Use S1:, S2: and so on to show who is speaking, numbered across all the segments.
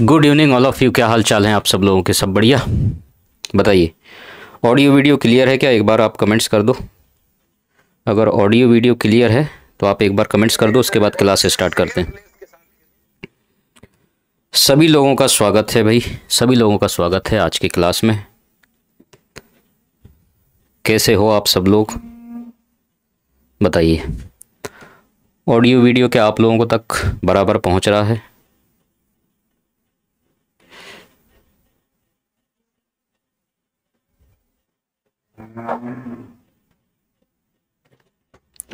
S1: Good evening all of you क्या हाल चाल हैं आप सब लोगों के सब बढ़िया बताइए ऑडियो वीडियो क्लियर है क्या एक बार आप कमेंट्स कर दो अगर ऑडियो वीडियो क्लियर है तो आप एक बार कमेंट्स कर दो उसके बाद क्लास स्टार्ट करते हैं सभी लोगों का स्वागत है भाई सभी लोगों का स्वागत है आज की क्लास में कैसे हो आप सब लोग बताइए ऑडियो वीडियो क्या आप लोगों को तक बराबर पहुंच रहा है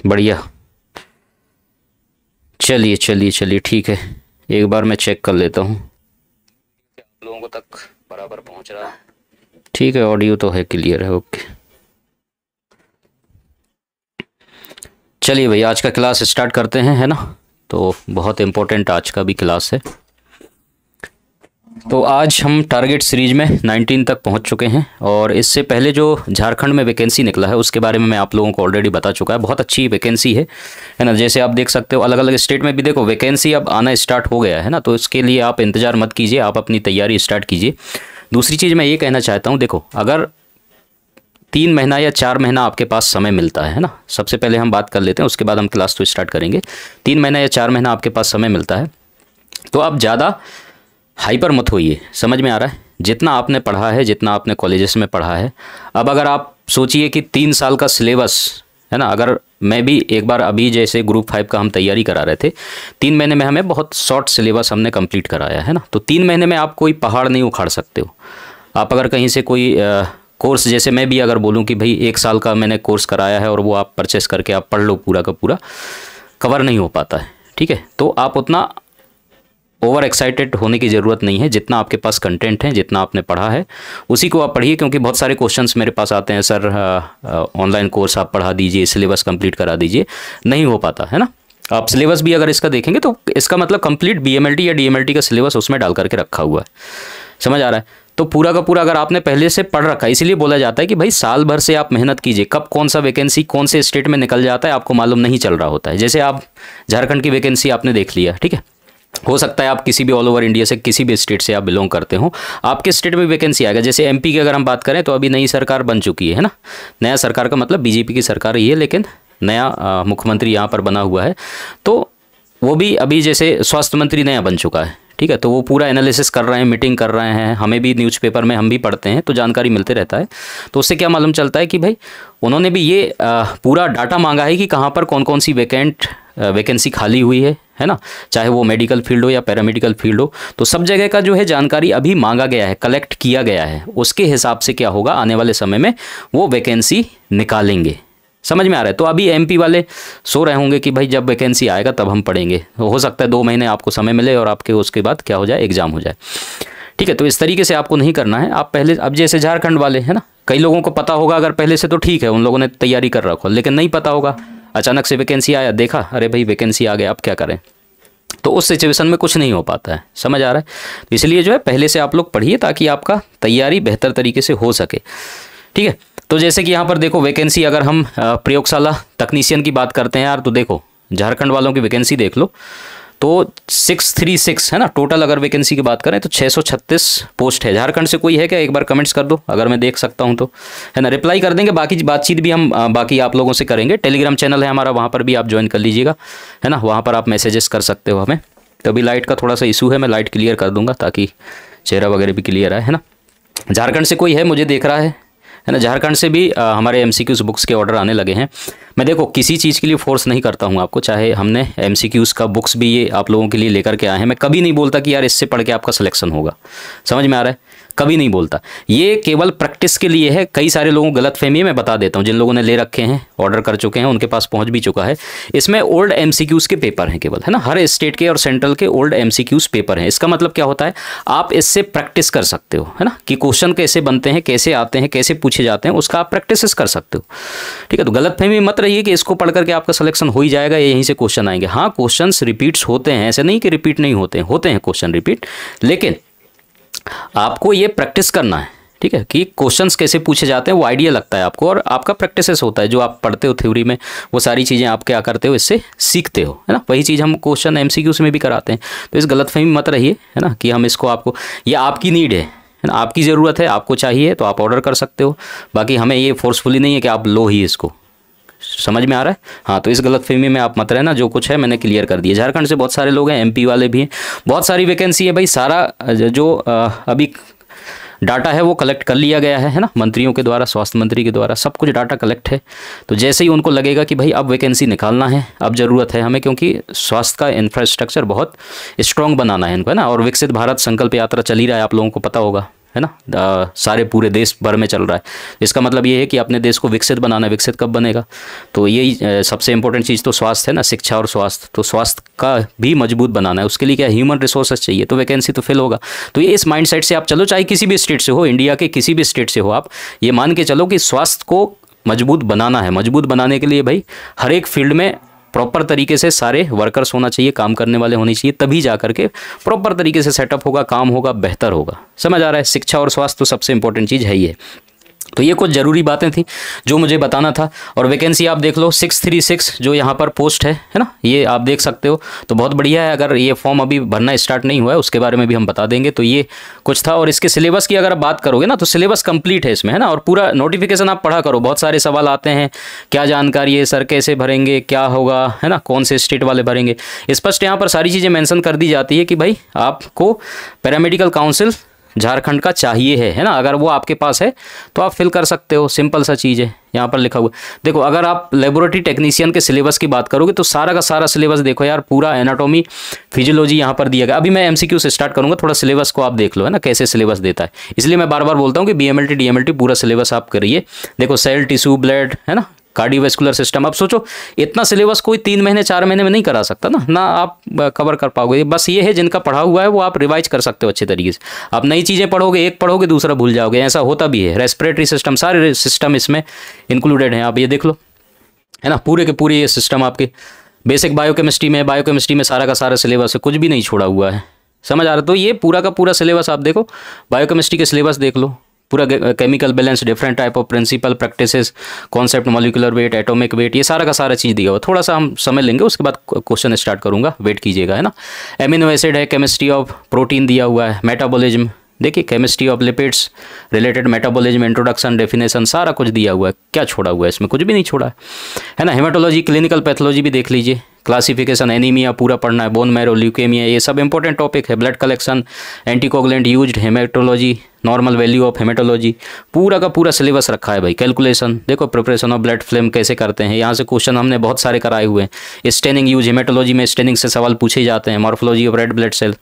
S1: बढ़िया चलिए चलिए चलिए ठीक है एक बार मैं चेक कर लेता हूँ लोगों तक बराबर पहुँच रहा है ठीक है ऑडियो तो है क्लियर है ओके चलिए भैया आज का क्लास स्टार्ट करते हैं है ना तो बहुत इम्पोर्टेंट आज का भी क्लास है तो आज हम टारगेट सीरीज में 19 तक पहुंच चुके हैं और इससे पहले जो झारखंड में वैकेंसी निकला है उसके बारे में मैं आप लोगों को ऑलरेडी बता चुका है बहुत अच्छी वैकेंसी है है ना जैसे आप देख सकते हो अलग अलग स्टेट में भी देखो वैकेंसी अब आना स्टार्ट हो गया है ना तो इसके लिए आप इंतज़ार मत कीजिए आप अपनी तैयारी स्टार्ट कीजिए दूसरी चीज़ मैं ये कहना चाहता हूँ देखो अगर तीन महीना या चार महीना आपके पास समय मिलता है ना सबसे पहले हम बात कर लेते हैं उसके बाद हम क्लास तो स्टार्ट करेंगे तीन महीना या चार महीना आपके पास समय मिलता है तो आप ज़्यादा हाइपर मत होइए समझ में आ रहा है जितना आपने पढ़ा है जितना आपने कॉलेजेस में पढ़ा है अब अगर आप सोचिए कि तीन साल का सिलेबस है ना अगर मैं भी एक बार अभी जैसे ग्रुप फाइव का हम तैयारी करा रहे थे तीन महीने में हमें बहुत शॉर्ट सिलेबस हमने कंप्लीट कराया है ना तो तीन महीने में आप कोई पहाड़ नहीं उखाड़ सकते हो आप अगर कहीं से कोई आ, कोर्स जैसे मैं भी अगर बोलूँ कि भाई एक साल का मैंने कोर्स कराया है और वो आप परचेस करके आप पढ़ लो पूरा का पूरा कवर नहीं हो पाता है ठीक है तो आप उतना ओवर एक्साइटेड होने की ज़रूरत नहीं है जितना आपके पास कंटेंट है जितना आपने पढ़ा है उसी को आप पढ़िए क्योंकि बहुत सारे क्वेश्चंस मेरे पास आते हैं सर ऑनलाइन कोर्स आप पढ़ा दीजिए सिलेबस कंप्लीट करा दीजिए नहीं हो पाता है ना आप सिलेबस भी अगर इसका देखेंगे तो इसका मतलब कंप्लीट बी या डी का सिलेबस उसमें डाल करके रखा हुआ है समझ आ रहा है तो पूरा का पूरा अगर आपने पहले से पढ़ रखा है इसीलिए बोला जाता है कि भाई साल भर से आप मेहनत कीजिए कब कौन सा वैकेंसी कौन से स्टेट में निकल जाता है आपको मालूम नहीं चल रहा होता है जैसे आप झारखंड की वैकेंसी आपने देख लिया ठीक है हो सकता है आप किसी भी ऑल ओवर इंडिया से किसी भी स्टेट से आप बिलोंग करते हो आपके स्टेट में वैकेंसी आएगा जैसे एमपी की अगर हम बात करें तो अभी नई सरकार बन चुकी है ना नया सरकार का मतलब बीजेपी की सरकार ही है लेकिन नया मुख्यमंत्री यहाँ पर बना हुआ है तो वो भी अभी जैसे स्वास्थ्य मंत्री नया बन चुका है ठीक है तो वो पूरा एनालिसिस कर रहे हैं मीटिंग कर रहे हैं हमें भी न्यूज़पेपर में हम भी पढ़ते हैं तो जानकारी मिलते रहता है तो उससे क्या मालूम चलता है कि भाई उन्होंने भी ये पूरा डाटा मांगा है कि कहाँ पर कौन कौन सी वैकेंट वैकेंसी खाली हुई है है ना चाहे वो मेडिकल फील्ड हो या पैरामेडिकल फील्ड हो तो सब जगह का जो है जानकारी अभी मांगा गया है कलेक्ट किया गया है उसके हिसाब से क्या होगा आने वाले समय में वो वैकेंसी निकालेंगे समझ में आ रहा है तो अभी एमपी वाले सो रहे होंगे कि भाई जब वैकेंसी आएगा तब हम पढ़ेंगे तो हो सकता है दो महीने आपको समय मिले और आपके उसके बाद क्या हो जाए एग्ज़ाम हो जाए ठीक है तो इस तरीके से आपको नहीं करना है आप पहले अब जैसे झारखंड वाले है ना कई लोगों को पता होगा अगर पहले से तो ठीक है उन लोगों ने तैयारी कर रखो लेकिन नहीं पता होगा अचानक से वैकेंसी आया देखा अरे भाई वैकेंसी आ गया अब क्या करें तो उस सिचुएशन में कुछ नहीं हो पाता है समझ आ रहा है तो इसलिए जो है पहले से आप लोग पढ़िए ताकि आपका तैयारी बेहतर तरीके से हो सके ठीक है तो जैसे कि यहाँ पर देखो वैकेंसी अगर हम प्रयोगशाला तकनीशियन की बात करते हैं यार तो देखो झारखंड वालों की वैकेंसी देख लो तो 636 है ना टोटल अगर वैकेंसी की बात करें तो 636 पोस्ट है झारखंड से कोई है क्या एक बार कमेंट्स कर दो अगर मैं देख सकता हूं तो है ना रिप्लाई कर देंगे बाकी बातचीत भी हम बाकी आप लोगों से करेंगे टेलीग्राम चैनल है हमारा वहाँ पर भी आप ज्वाइन कर लीजिएगा है ना वहाँ पर आप मैसेजेस कर सकते हो हमें तो अभी लाइट का थोड़ा सा इशू है मैं लाइट क्लियर कर दूंगा ताकि चेहरा वगैरह भी क्लियर आए है ना झारखंड से कोई है मुझे देख रहा है है ना झारखंड से भी आ, हमारे एम बुक्स के ऑर्डर आने लगे हैं मैं देखो किसी चीज़ के लिए फोर्स नहीं करता हूँ आपको चाहे हमने एम का बुक्स भी ये आप लोगों के लिए लेकर के आए हैं मैं कभी नहीं बोलता कि यार इससे पढ़ के आपका सिलेक्शन होगा समझ में आ रहा है कभी नहीं बोलता ये केवल प्रैक्टिस के लिए है कई सारे लोगों को गलत फहमी मैं बता देता हूँ जिन लोगों ने ले रखे हैं ऑर्डर कर चुके हैं उनके पास पहुँच भी चुका है इसमें ओल्ड एम के पेपर हैं केवल है ना हर स्टेट के और सेंट्रल के ओल्ड एम पेपर हैं इसका मतलब क्या होता है आप इससे प्रैक्टिस कर सकते हो है ना कि क्वेश्चन कैसे बनते हैं कैसे आते हैं कैसे पूछे जाते हैं उसका आप प्रैक्टिस कर सकते हो ठीक है तो गलत फहमी मत रहिए कि इसको पढ़ करके आपका सिलेक्शन हो ही जाएगा यहीं से क्वेश्चन आएंगे हाँ क्वेश्चन रिपीट्स होते हैं ऐसे नहीं कि रिपीट नहीं होते हैं होते हैं क्वेश्चन रिपीट लेकिन आपको ये प्रैक्टिस करना है ठीक है कि क्वेश्चंस कैसे पूछे जाते हैं वो आइडिया लगता है आपको और आपका प्रैक्टिस होता है जो आप पढ़ते हो थ्योरी में वो सारी चीज़ें आप क्या करते हो इससे सीखते हो है ना वही चीज़ हम क्वेश्चन एम में भी कराते हैं तो इस गलतफहमी मत रहिए है ना कि हम इसको आपको ये आपकी नीड है है ना आपकी ज़रूरत है आपको चाहिए तो आप ऑर्डर कर सकते हो बाकी हमें ये फोर्सफुली नहीं है कि आप लो ही इसको समझ में आ रहा है हाँ तो इस गलत गलतफहमी में आप मत रहना जो कुछ है मैंने क्लियर कर दिया झारखंड से बहुत सारे लोग हैं एमपी वाले भी हैं बहुत सारी वैकेंसी है भाई सारा जो अभी डाटा है वो कलेक्ट कर लिया गया है है ना मंत्रियों के द्वारा स्वास्थ्य मंत्री के द्वारा सब कुछ डाटा कलेक्ट है तो जैसे ही उनको लगेगा कि भाई अब वैकेंसी निकालना है अब ज़रूरत है हमें क्योंकि स्वास्थ्य का इंफ्रास्ट्रक्चर बहुत स्ट्रांग बनाना है इनको है ना और विकसित भारत संकल्प यात्रा चली रहा है आप लोगों को पता होगा है ना सारे पूरे देश भर में चल रहा है इसका मतलब ये है कि अपने देश को विकसित बनाना विकसित कब बनेगा तो यही सबसे इंपॉर्टेंट चीज़ तो स्वास्थ्य है ना शिक्षा और स्वास्थ्य तो स्वास्थ्य का भी मजबूत बनाना है उसके लिए क्या ह्यूमन रिसोर्सेज चाहिए तो वैकेंसी तो फिल होगा तो ये इस माइंड से आप चलो चाहे किसी भी स्टेट से हो इंडिया के किसी भी स्टेट से हो आप ये मान के चलो कि स्वास्थ्य को मजबूत बनाना है मजबूत बनाने के लिए भाई हर एक फील्ड में प्रॉपर तरीके से सारे वर्कर्स होना चाहिए काम करने वाले होने चाहिए तभी जा करके प्रॉपर तरीके से सेटअप होगा काम होगा बेहतर होगा समझ आ रहा है शिक्षा और स्वास्थ्य तो सबसे इंपॉर्टेंट चीज़ है ही है तो ये कुछ ज़रूरी बातें थी जो मुझे बताना था और वैकेंसी आप देख लो सिक्स थ्री सिक्स जो यहाँ पर पोस्ट है है ना ये आप देख सकते हो तो बहुत बढ़िया है अगर ये फॉर्म अभी भरना स्टार्ट नहीं हुआ है उसके बारे में भी हम बता देंगे तो ये कुछ था और इसके सिलेबस की अगर आप बात करोगे ना तो सिलेबस कंप्लीट है इसमें है ना और पूरा नोटिफिकेशन आप पढ़ा करो बहुत सारे सवाल आते हैं क्या जानकारी है सर कैसे भरेंगे क्या होगा है ना कौन से स्टेट वाले भरेंगे स्पष्ट यहाँ पर सारी चीज़ें मैंसन कर दी जाती है कि भाई आपको पैरामेडिकल काउंसिल झारखंड का चाहिए है है ना अगर वो आपके पास है तो आप फिल कर सकते हो सिंपल सा चीज़ है यहाँ पर लिखा हुआ देखो अगर आप लेबोरेटरी टेक्नीशियन के सिलेबस की बात करोगे तो सारा का सारा सिलेबस देखो यार पूरा एनाटॉमी फिजियोलॉजी यहाँ पर दिया गया अभी मैं एम से स्टार्ट करूँगा थोड़ा सिलेबस को आप देख लो है ना कैसे सिलेबस देता है इसलिए मैं बार बार बोलता हूँ कि बी एम पूरा सिलेबस आप करिए देखो सेल टिश्यू ब्लड है ना कार्डियोवेस्कुलर सिस्टम आप सोचो इतना सिलेबस कोई तीन महीने चार महीने में नहीं करा सकता ना ना आप कवर कर पाओगे बस ये है जिनका पढ़ा हुआ है वो आप रिवाइज कर सकते हो अच्छे तरीके से आप नई चीज़ें पढ़ोगे एक पढ़ोगे दूसरा भूल जाओगे ऐसा होता भी है रेस्परेटरी सिस्टम सारे सिस्टम इसमें इंक्लूडेड हैं आप ये देख लो है ना पूरे के पूरे ये सिस्टम आपके बेसिक बायोकेमिस्ट्री में बायोकेमिस्ट्री में सारा का सारा सिलेबस है कुछ भी नहीं छोड़ा हुआ है समझ आ रहा तो ये पूरा का पूरा सिलेबस आप देखो बायोकेमिस्ट्री के सिलेबस देख लो पूरा chemical balance different type of principle practices concept molecular weight atomic weight ये सारा का सारा चीज़ दिया हुआ थोड़ा सा हम समझ लेंगे उसके बाद क्वेश्चन स्टार्ट करूँगा वेट कीजिएगा है ना एमिनो एसिड है केमिस्ट्री ऑफ प्रोटीन दिया हुआ है मेटाबोलिज्म देखिए chemistry of lipids related metabolism introduction definition सारा कुछ दिया हुआ है क्या छोड़ा हुआ है इसमें कुछ भी नहीं छोड़ा है है ना हेमाटोलॉजी क्लिनिकल पैथोलॉजी भी देख लीजिए क्लासिफिकेशन एनीमिया पूरा पढ़ना है बोन मैरो ल्यूकेमिया ये सब इंपॉर्टेंट टॉपिक है blood collection anticoagulant use haematology normal value of haematology पूरा का पूरा सिलेबस रखा है भाई कैलकुलेशन देखो प्रिपरेशन ऑफ ब्लड फिल्म कैसे करते हैं यहाँ से क्वेश्चन हमने बहुत सारे कराए हुए हैं स्टेनिंग यूज हेमाटोलॉजी में स्टेनिंग से सवाल पूछे जाते हैं morphology of red blood cell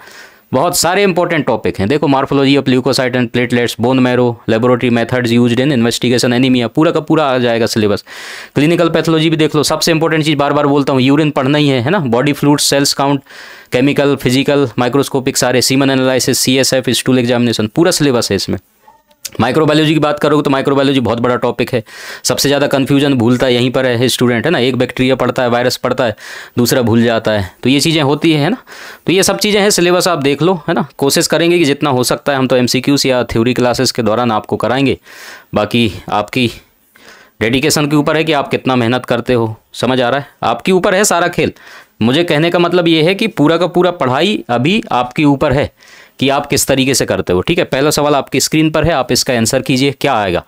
S1: बहुत सारे इंपॉर्टेंट टॉपिक हैं देखो morphology of leucocyte and platelets bone marrow laboratory methods used in investigation anaemia पूरा का पूरा आ जाएगा सिलेबस क्लिनिकल पैथोलॉजी भी देख लो सबसे इंपॉर्टेंट चीज़ बार बार बोलता हूँ यूरिन पढ़ना ही है है ना body fluid cells count chemical physical microscopic सारे semen analysis C S F stool examination पूरा सिलेबस है इसमें माइक्रोबायोलॉजी की बात करोगे तो माइक्रोबायोलॉजी बहुत बड़ा टॉपिक है सबसे ज़्यादा कन्फ्यूजन भूलता है यहीं पर है स्टूडेंट है ना एक बैक्टीरिया पढ़ता है वायरस पढ़ता है दूसरा भूल जाता है तो ये चीज़ें होती है ना तो ये सब चीज़ें हैं सिलेबस आप देख लो है ना कोशिश करेंगे कि जितना हो सकता है हम तो एम या थ्योरी क्लासेस के दौरान आपको कराएंगे बाकी आपकी डेडिकेशन के ऊपर है कि आप कितना मेहनत करते हो समझ आ रहा है आपके ऊपर है सारा खेल मुझे कहने का मतलब ये है कि पूरा का पूरा पढ़ाई अभी आपके ऊपर है कि आप किस तरीके से करते हो ठीक है पहला सवाल आपकी स्क्रीन पर है आप इसका आंसर कीजिए क्या आएगा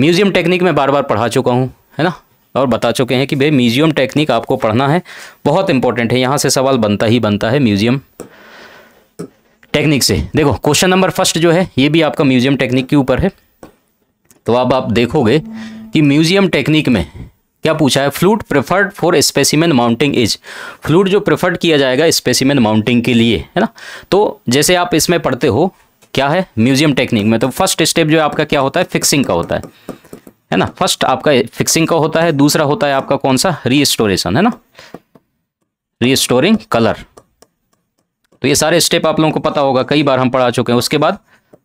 S1: म्यूजियम टेक्निक मैं बार बार पढ़ा चुका हूँ है ना और बता चुके हैं कि भाई म्यूजियम टेक्निक आपको पढ़ना है बहुत इंपॉर्टेंट है यहाँ से सवाल बनता ही बनता है म्यूजियम टेक्निक से देखो क्वेश्चन नंबर फर्स्ट जो है ये भी आपका म्यूजियम टेक्निक के ऊपर है तो अब आप देखोगे कि म्यूजियम टेक्निक में क्या पूछा है fluid preferred for specimen mounting is fluid जो प्रेफर्ड किया जाएगा स्पेसिमेन माउंटिंग के लिए है ना तो जैसे आप इसमें पढ़ते हो क्या है म्यूजियम टेक्निक में तो फर्स्ट स्टेप जो है आपका क्या होता है फिक्सिंग का होता है है ना फर्स्ट आपका फिक्सिंग का होता है दूसरा होता है आपका कौन सा रीस्टोरेशन है ना रीस्टोरिंग कलर तो ये सारे स्टेप आप लोगों को पता होगा कई बार हम पढ़ा चुके हैं उसके बाद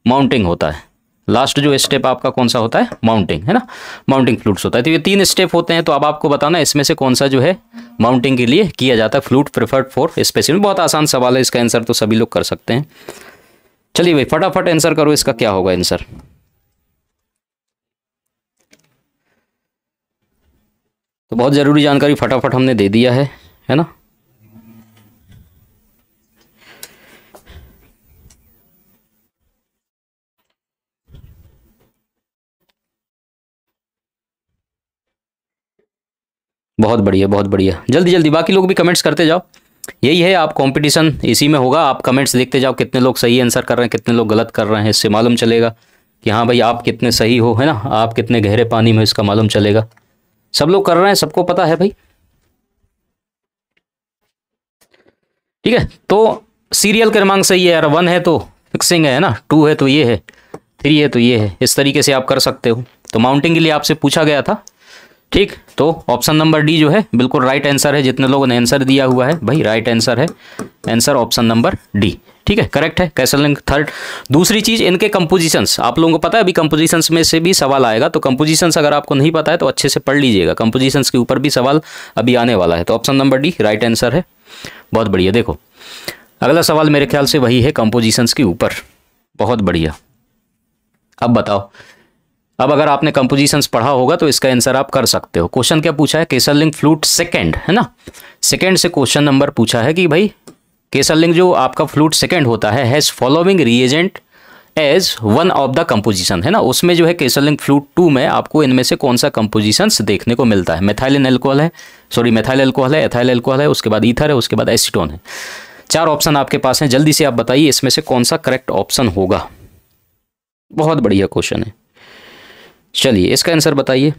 S1: माउंटिंग होता है लास्ट जो स्टेप आपका कौन सा होता है माउंटिंग है ना माउंटिंग फ्लूट्स होता है तो ये तीन स्टेप होते हैं तो अब आपको बताना इसमें से कौन सा जो है माउंटिंग के लिए किया जाता है फ्लूट प्रिफर्ड फॉर स्पेसिफिक बहुत आसान सवाल है इसका आंसर तो सभी लोग कर सकते हैं चलिए भाई फटाफट आंसर करो इसका क्या होगा आंसर तो बहुत ज़रूरी जानकारी फटाफट हमने दे दिया है है ना बहुत बढ़िया बहुत बढ़िया जल्दी जल्दी बाकी लोग भी कमेंट्स करते जाओ यही है आप कंपटीशन इसी में होगा आप कमेंट्स देखते जाओ कितने लोग सही आंसर कर रहे हैं कितने लोग गलत कर रहे हैं इससे मालूम चलेगा कि हाँ भाई आप कितने सही हो है ना आप कितने गहरे पानी में इसका मालूम चलेगा सब लोग कर रहे हैं सबको पता है भाई ठीक है तो सीरियल क्रमांक सही है यार वन है तो फिक्सिंग है ना टू है तो ये है थ्री है तो ये है इस तरीके से आप कर सकते हो तो माउंटिंग के लिए आपसे पूछा गया था ठीक तो ऑप्शन नंबर डी जो है बिल्कुल राइट आंसर है जितने लोगों ने आंसर दिया हुआ है भाई राइट आंसर है आंसर ऑप्शन नंबर डी ठीक है करेक्ट है कैसल लिंक थर्ड दूसरी चीज इनके कंपोजिशंस आप लोगों को पता है अभी कंपोजिशंस में से भी सवाल आएगा तो कंपोजिशंस अगर आपको नहीं पता है तो अच्छे से पढ़ लीजिएगा कंपोजिशंस के ऊपर भी सवाल अभी आने वाला है तो option number D right answer है बहुत बढ़िया देखो अगला सवाल मेरे ख्याल से वही है कंपोजिशंस के ऊपर बहुत बढ़िया अब बताओ अब अगर आपने कंपोजिशंस पढ़ा होगा तो इसका आंसर आप कर सकते हो क्वेश्चन क्या पूछा है केसरलिंग फ्लूट सेकंड है ना सेकंड से क्वेश्चन नंबर पूछा है कि भाई केसरलिंग जो आपका फ्लूट सेकंड होता है has following reagent as one of the composition है ना उसमें जो है केसरलिंग फ्लूट टू में आपको इनमें से कौन सा कंपोजिशंस देखने को मिलता है मेथाइलिन एल्कोहल है सॉरी मेथाइल एल्कोहल है एथाइल एल्कोहल है उसके बाद ईथर है उसके बाद एसिटोन है चार ऑप्शन आपके पास हैं जल्दी से आप बताइए इसमें से कौन सा करेक्ट ऑप्शन होगा बहुत बढ़िया क्वेश्चन है चलिए इसका आंसर बताइए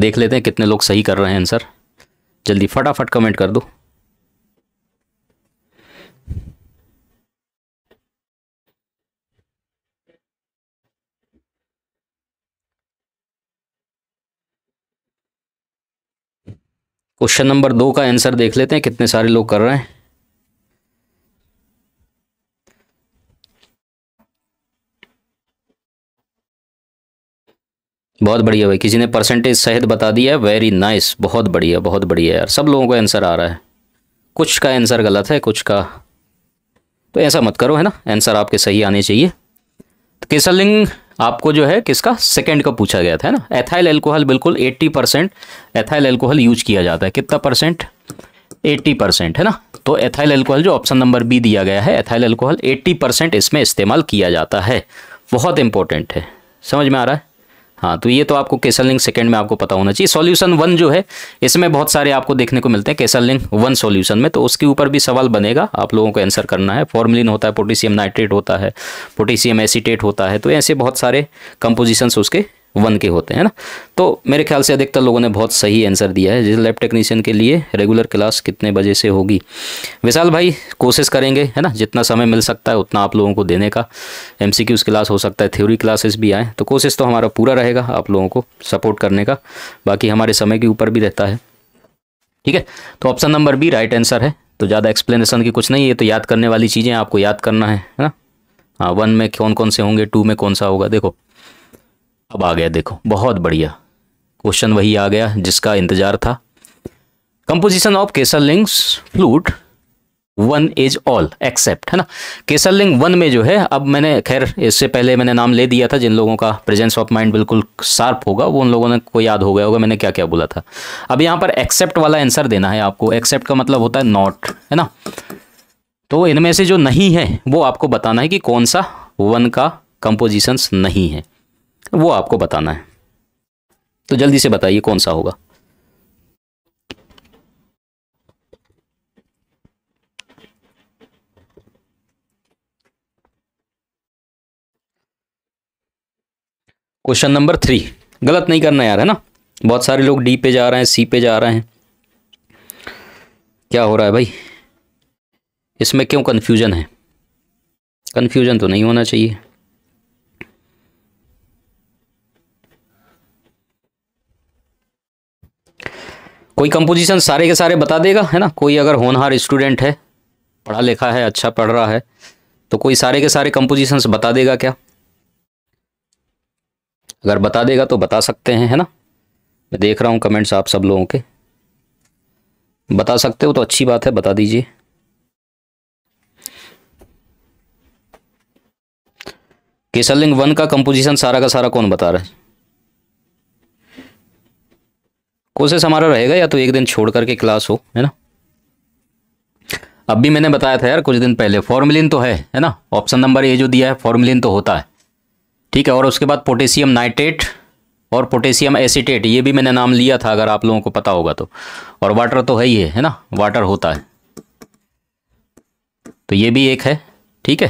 S1: देख लेते हैं कितने लोग सही कर रहे हैं आंसर जल्दी फटाफट कमेंट कर दो क्वेश्चन नंबर दो का आंसर देख लेते हैं कितने सारे लोग कर रहे हैं बहुत बढ़िया भाई किसी ने परसेंटेज सहित बता दिया है वेरी नाइस बहुत बढ़िया बहुत बढ़िया यार सब लोगों का आंसर आ रहा है कुछ का आंसर गलत है कुछ का तो ऐसा मत करो है ना आंसर आपके सही आने चाहिए तो केसलिंग आपको जो है किसका सेकंड का पूछा गया था ना एथाइल एल्कोहल बिल्कुल 80 परसेंट एथाइल एल्कोहल यूज किया जाता है कितना परसेंट 80 परसेंट है ना तो एथाइल एल्कोहल जो ऑप्शन नंबर बी दिया गया है एथाइल एल्कोहल 80 परसेंट इसमें इस्तेमाल किया जाता है बहुत इंपॉर्टेंट है समझ में आ रहा है हाँ तो ये तो आपको केसल लिंक सेकेंड में आपको पता होना चाहिए सॉल्यूशन वन जो है इसमें बहुत सारे आपको देखने को मिलते हैं केसल लिंक वन सॉल्यूशन में तो उसके ऊपर भी सवाल बनेगा आप लोगों को आंसर करना है फॉर्मलिन होता है पोटेशियम नाइट्रेट होता है पोटेशियम एसीटेट होता है तो ऐसे बहुत सारे कंपोजिशंस उसके वन के होते हैं ना तो मेरे ख्याल से अधिकतर लोगों ने बहुत सही आंसर दिया है जैसे लैब टेक्नीशियन के लिए रेगुलर क्लास कितने बजे से होगी विशाल भाई कोशिश करेंगे है ना जितना समय मिल सकता है उतना आप लोगों को देने का एम सी क्लास हो सकता है थ्योरी क्लासेस भी आएँ तो कोशिश तो हमारा पूरा रहेगा आप लोगों को सपोर्ट करने का बाकी हमारे समय के ऊपर भी रहता है ठीक है तो option number B right answer है तो ज़्यादा एक्सप्लेनेशन की कुछ नहीं है तो याद करने वाली चीज़ें आपको याद करना है है ना हाँ वन में कौन कौन से होंगे टू में कौन सा होगा देखो अब आ गया देखो बहुत बढ़िया क्वेश्चन वही आ गया जिसका इंतजार था composition of Kaiserling fluid one is all except है ना केसर लिंग वन में जो है अब मैंने खैर इससे पहले मैंने नाम ले दिया था जिन लोगों का प्रेजेंस ऑफ माइंड बिल्कुल शार्प होगा वो उन लोगों ने को याद हो गया होगा मैंने क्या क्या बोला था अब यहाँ पर एक्सेप्ट वाला आंसर देना है आपको एक्सेप्ट का मतलब होता है नॉट है ना तो इनमें से जो नहीं है वो आपको बताना है कि कौन सा वन का कंपोजिशंस नहीं है वो आपको बताना है तो जल्दी से बताइए कौन सा होगा क्वेश्चन नंबर थ्री गलत नहीं करना यार है ना बहुत सारे लोग डी पे जा रहे हैं सी पे जा रहे हैं क्या हो रहा है भाई इसमें क्यों कन्फ्यूजन है कन्फ्यूजन तो नहीं होना चाहिए कोई कंपोजिशन सारे के सारे बता देगा है ना कोई अगर होनहार स्टूडेंट है पढ़ा लिखा है अच्छा पढ़ रहा है तो कोई सारे के सारे कंपोजिशंस बता देगा क्या अगर बता देगा तो बता सकते हैं है ना मैं देख रहा हूँ कमेंट्स आप सब लोगों के बता सकते हो तो अच्छी बात है बता दीजिए केसलिंग वन का कंपोजिशन सारा का सारा कौन बता रहा है कोशिश हमारा रहेगा या तो एक दिन छोड़ करके क्लास हो है ना अब भी मैंने बताया था यार कुछ दिन पहले फॉर्मिलिन तो है है ना ऑप्शन नंबर ए जो दिया है फॉर्मिलिन तो होता है ठीक है और उसके बाद पोटेशियम नाइट्रेट और पोटेशियम एसीटेट ये भी मैंने नाम लिया था अगर आप लोगों को पता होगा तो और वाटर तो है ही है है ना वाटर होता है तो ये भी एक है ठीक है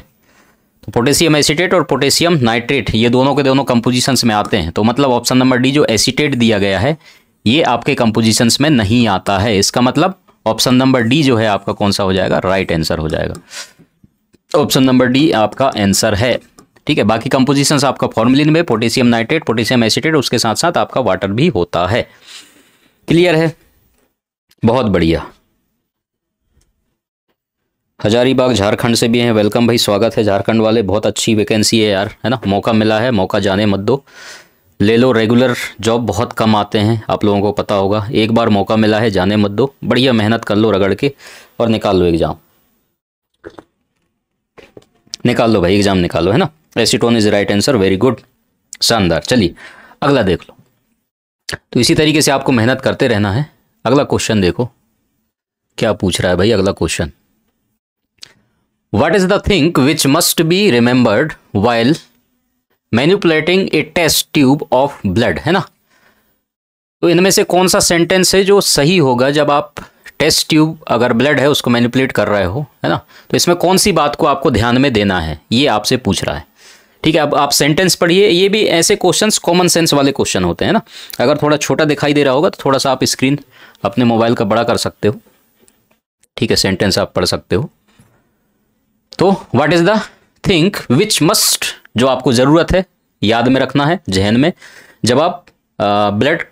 S1: तो पोटेशियम एसीटेट और पोटेशियम नाइट्रेट ये दोनों के दोनों कंपोजिशंस में आते हैं तो मतलब ऑप्शन नंबर डी जो एसीटेट दिया गया है ये आपके कंपोजिशंस में नहीं आता है इसका मतलब ऑप्शन नंबर डी जो है आपका कौन सा हो जाएगा राइट right आंसर हो जाएगा ऑप्शन नंबर डी आपका आंसर है ठीक है बाकी कंपोजिशंस आपका फॉर्मुलिन में पोटेशियम नाइट्रेट पोटेशियम एसिटेट उसके साथ साथ आपका वाटर भी होता है क्लियर है बहुत बढ़िया हजारीबाग झारखंड से भी हैं वेलकम भाई स्वागत है झारखंड वाले बहुत अच्छी वैकेंसी है यार है ना मौका मिला है मौका जाने मत दो ले लो रेगुलर जॉब बहुत कम आते हैं आप लोगों को पता होगा एक बार मौका मिला है जाने मत दो बढ़िया मेहनत कर लो रगड़ के और निकाल लो एग्ज़ाम निकाल लो भाई एग्ज़ाम निकालो है ना acetone is right answer very good शानदार चलिए अगला देख लो तो इसी तरीके से आपको मेहनत करते रहना है अगला क्वेश्चन देखो क्या पूछ रहा है भाई अगला question what is the thing which must be remembered while manipulating a test tube of blood है ना तो इनमें से कौन सा सेंटेंस है जो सही होगा जब आप टेस्ट ट्यूब अगर ब्लड है उसको मैनिपुलेट कर रहे हो है ना तो इसमें कौन सी बात को आपको ध्यान में देना है ये आपसे पूछ रहा है ठीक है अब आप सेंटेंस पढ़िए ये भी ऐसे क्वेश्चंस कॉमन सेंस वाले क्वेश्चन होते हैं ना अगर थोड़ा छोटा दिखाई दे रहा होगा तो थोड़ा सा आप स्क्रीन अपने मोबाइल का बड़ा कर सकते हो ठीक है सेंटेंस आप पढ़ सकते हो तो what is the thing which must जो आपको ज़रूरत है याद में रखना है जहन में जब आप ब्लड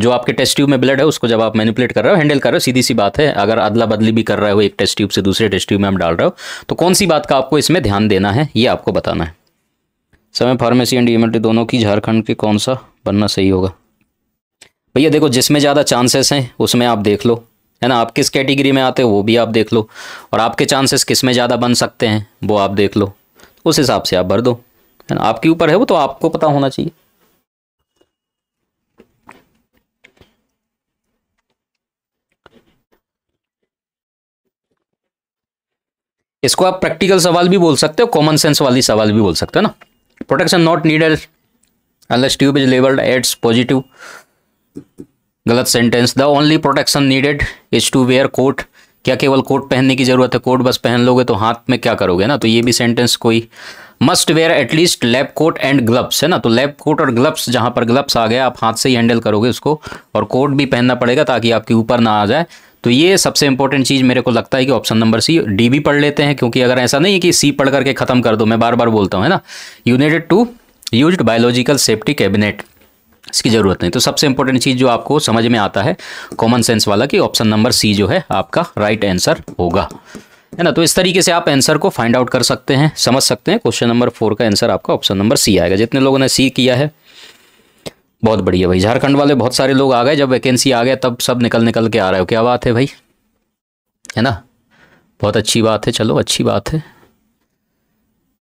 S1: जो आपके टेस्ट ट्यूब में ब्लड है उसको जब आप मैनिपुलेट कर रहे हो हैंडल कर रहे हो सीधी सी बात है अगर अदला बदली भी कर रहे हो एक टेस्ट ट्यूब से दूसरे टेस्ट ट्यूब में हम डाल रहे हो तो कौन सी बात का आपको इसमें ध्यान देना है ये आपको बताना है समय फार्मेसी एंड ईमेट्री दोनों की झारखंड के कौन सा बनना सही होगा भैया देखो जिसमें ज़्यादा चांसेस हैं उसमें आप देख लो है ना आप किस कैटेगरी में आते हो वो भी आप देख लो और आपके चांसेस किस में ज़्यादा बन सकते हैं वो आप देख लो उस हिसाब से आप भर दो है ना आपके ऊपर है वो तो आपको पता होना चाहिए इसको आप प्रैक्टिकल सवाल भी बोल सकते हो कॉमन सेंस वाली सवाल भी बोल सकते हो ना protection not needed unless tube is labelled AIDS positive गलत sentence the only protection needed is to wear coat क्या केवल कोट पहनने की ज़रूरत है कोट बस पहन लोगे तो हाथ में क्या करोगे ना तो ये भी सेंटेंस कोई must wear at least lab coat and gloves है ना तो लैब कोट और ग्लव्स जहाँ पर ग्लव्स आ गया आप हाथ से ही हैंडल करोगे उसको और कोट भी पहनना पड़ेगा ताकि आपके ऊपर ना आ जाए तो ये सबसे इंपॉर्टेंट चीज़ मेरे को लगता है कि ऑप्शन नंबर सी डी भी पढ़ लेते हैं क्योंकि अगर ऐसा नहीं है कि सी पढ़ करके ख़त्म कर दो मैं बार बार बोलता हूँ है ना united to use biological safety cabinet इसकी ज़रूरत नहीं तो सबसे इंपॉर्टेंट चीज़ जो आपको समझ में आता है कॉमन सेंस वाला कि ऑप्शन नंबर सी जो है आपका राइट आंसर होगा है ना तो इस तरीके से आप आंसर को फाइंड आउट कर सकते हैं समझ सकते हैं क्वेश्चन नंबर फोर का आंसर आपका ऑप्शन नंबर सी आएगा जितने लोगों ने सी किया है बहुत बढ़िया भाई झारखंड वाले बहुत सारे लोग आ गए जब वैकेंसी आ गए तब सब निकल निकल के आ रहे हो क्या बात है भाई है ना बहुत अच्छी बात है चलो अच्छी बात है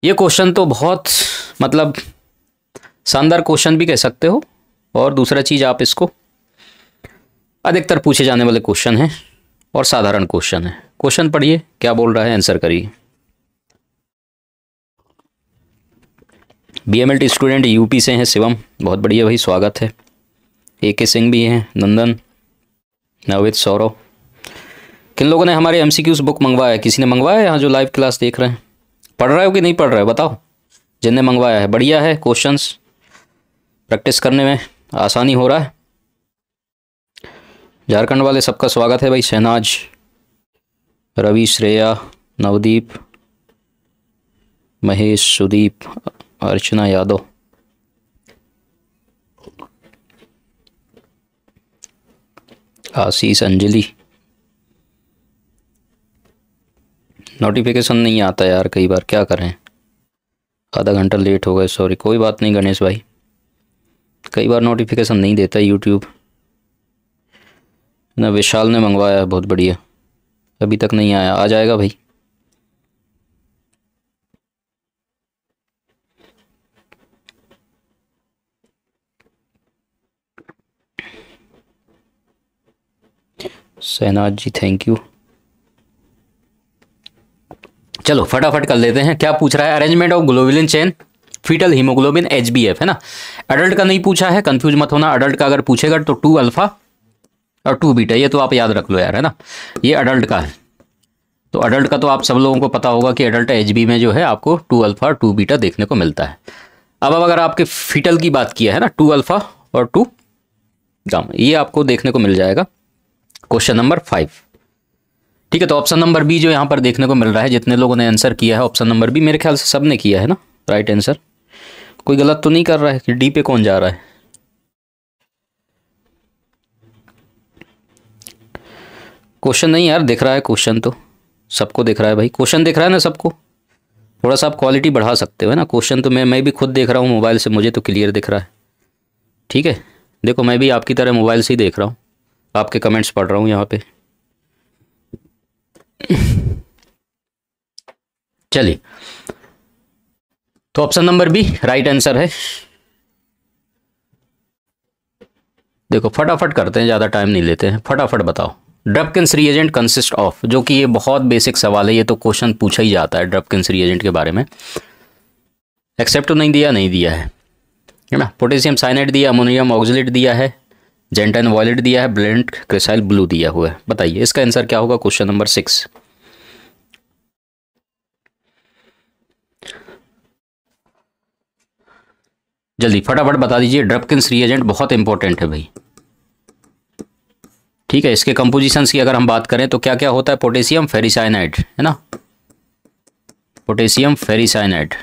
S1: ये क्वेश्चन तो बहुत मतलब शानदार क्वेश्चन भी कह सकते हो और दूसरा चीज़ आप इसको अधिकतर पूछे जाने वाले क्वेश्चन हैं और साधारण क्वेश्चन है क्वेश्चन पढ़िए क्या बोल रहा है आंसर करिए बीएमएलटी स्टूडेंट यूपी से हैं शिवम बहुत बढ़िया भाई स्वागत है ए के सिंह भी हैं नंदन नवित सौरव किन लोगों ने हमारे एम बुक मंगवाया है किसी ने मंगवाया यहाँ जो लाइव क्लास देख रहे हैं पढ़ रहे हो कि नहीं पढ़ रहे हो बताओ जिनने मंगवाया है बढ़िया है क्वेश्चंस प्रैक्टिस करने में आसानी हो रहा है झारखंड वाले सबका स्वागत है भाई शहनाज रवि श्रेया नवदीप महेश सुदीप अर्चना यादव आशीष अंजलि नोटिफिकेशन नहीं आता यार कई बार क्या करें आधा घंटा लेट हो गए सॉरी कोई बात नहीं गणेश भाई कई बार नोटिफिकेशन नहीं देता यूट्यूब ना विशाल ने मंगवाया बहुत बढ़िया अभी तक नहीं आया आ जाएगा भाई सहनाज जी थैंक यू चलो फटाफट कर लेते हैं क्या पूछ रहा है arrangement of globulin chain foetal haemoglobin H B F है ना अडल्ट का नहीं पूछा है कंफ्यूज मत होना अडल्ट का अगर पूछेगा तो टू अल्फा और टू बीटा ये तो आप याद रख लो यार है ना ये अडल्ट का है तो अडल्ट का तो आप सब लोगों को पता होगा कि अडल्ट एच बी में जो है आपको टू अल्फा और टू बीटा देखने को मिलता है अब अब अगर आपके फीटल की बात किया है ना टू अल्फा और टू गाम ये आपको देखने को मिल जाएगा क्वेश्चन नंबर फाइव ठीक है तो ऑप्शन नंबर बी जो यहाँ पर देखने को मिल रहा है जितने लोगों ने आंसर किया है ऑप्शन नंबर बी मेरे ख्याल से सब ने किया है ना राइट आंसर कोई गलत तो नहीं कर रहा है कि डी पे कौन जा रहा है क्वेश्चन नहीं यार दिख रहा है क्वेश्चन तो सबको दिख रहा है भाई क्वेश्चन दिख रहा है ना सबको थोड़ा सा आप क्वालिटी बढ़ा सकते हो ना क्वेश्चन तो मैं मैं भी खुद देख रहा हूँ मोबाइल से मुझे तो क्लियर दिख रहा है ठीक है देखो मैं भी आपकी तरह मोबाइल से ही देख रहा हूँ आपके कमेंट्स पढ़ रहा हूँ यहाँ पे चलिए तो option number B right answer है देखो फटाफट करते हैं ज़्यादा टाइम नहीं लेते हैं फटाफट बताओ ड्रपकिंस रिएजेंट कंसिस्ट ऑफ जो कि ये बहुत बेसिक सवाल है ये तो क्वेश्चन पूछा ही जाता है ड्रपकिंस रिएजेंट के बारे में एक्सेप्ट तो नहीं दिया नहीं दिया है है ना पोटेशियम साइनाइड दिया अमोनियम ऑक्जिलेट दिया है जेंटन वॉलेट दिया है ब्लेंट क्रिसाइल ब्लू दिया हुआ है बताइए इसका आंसर क्या होगा क्वेश्चन नंबर सिक्स जल्दी फटाफट बता दीजिए ड्रपकिंस रिएजेंट बहुत इंपॉर्टेंट है भाई ठीक है इसके कंपोजिशन की अगर हम बात करें तो क्या क्या होता है पोटेशियम फेरिसाइनाइड है ना पोटेशियम फेरिसाइनाइड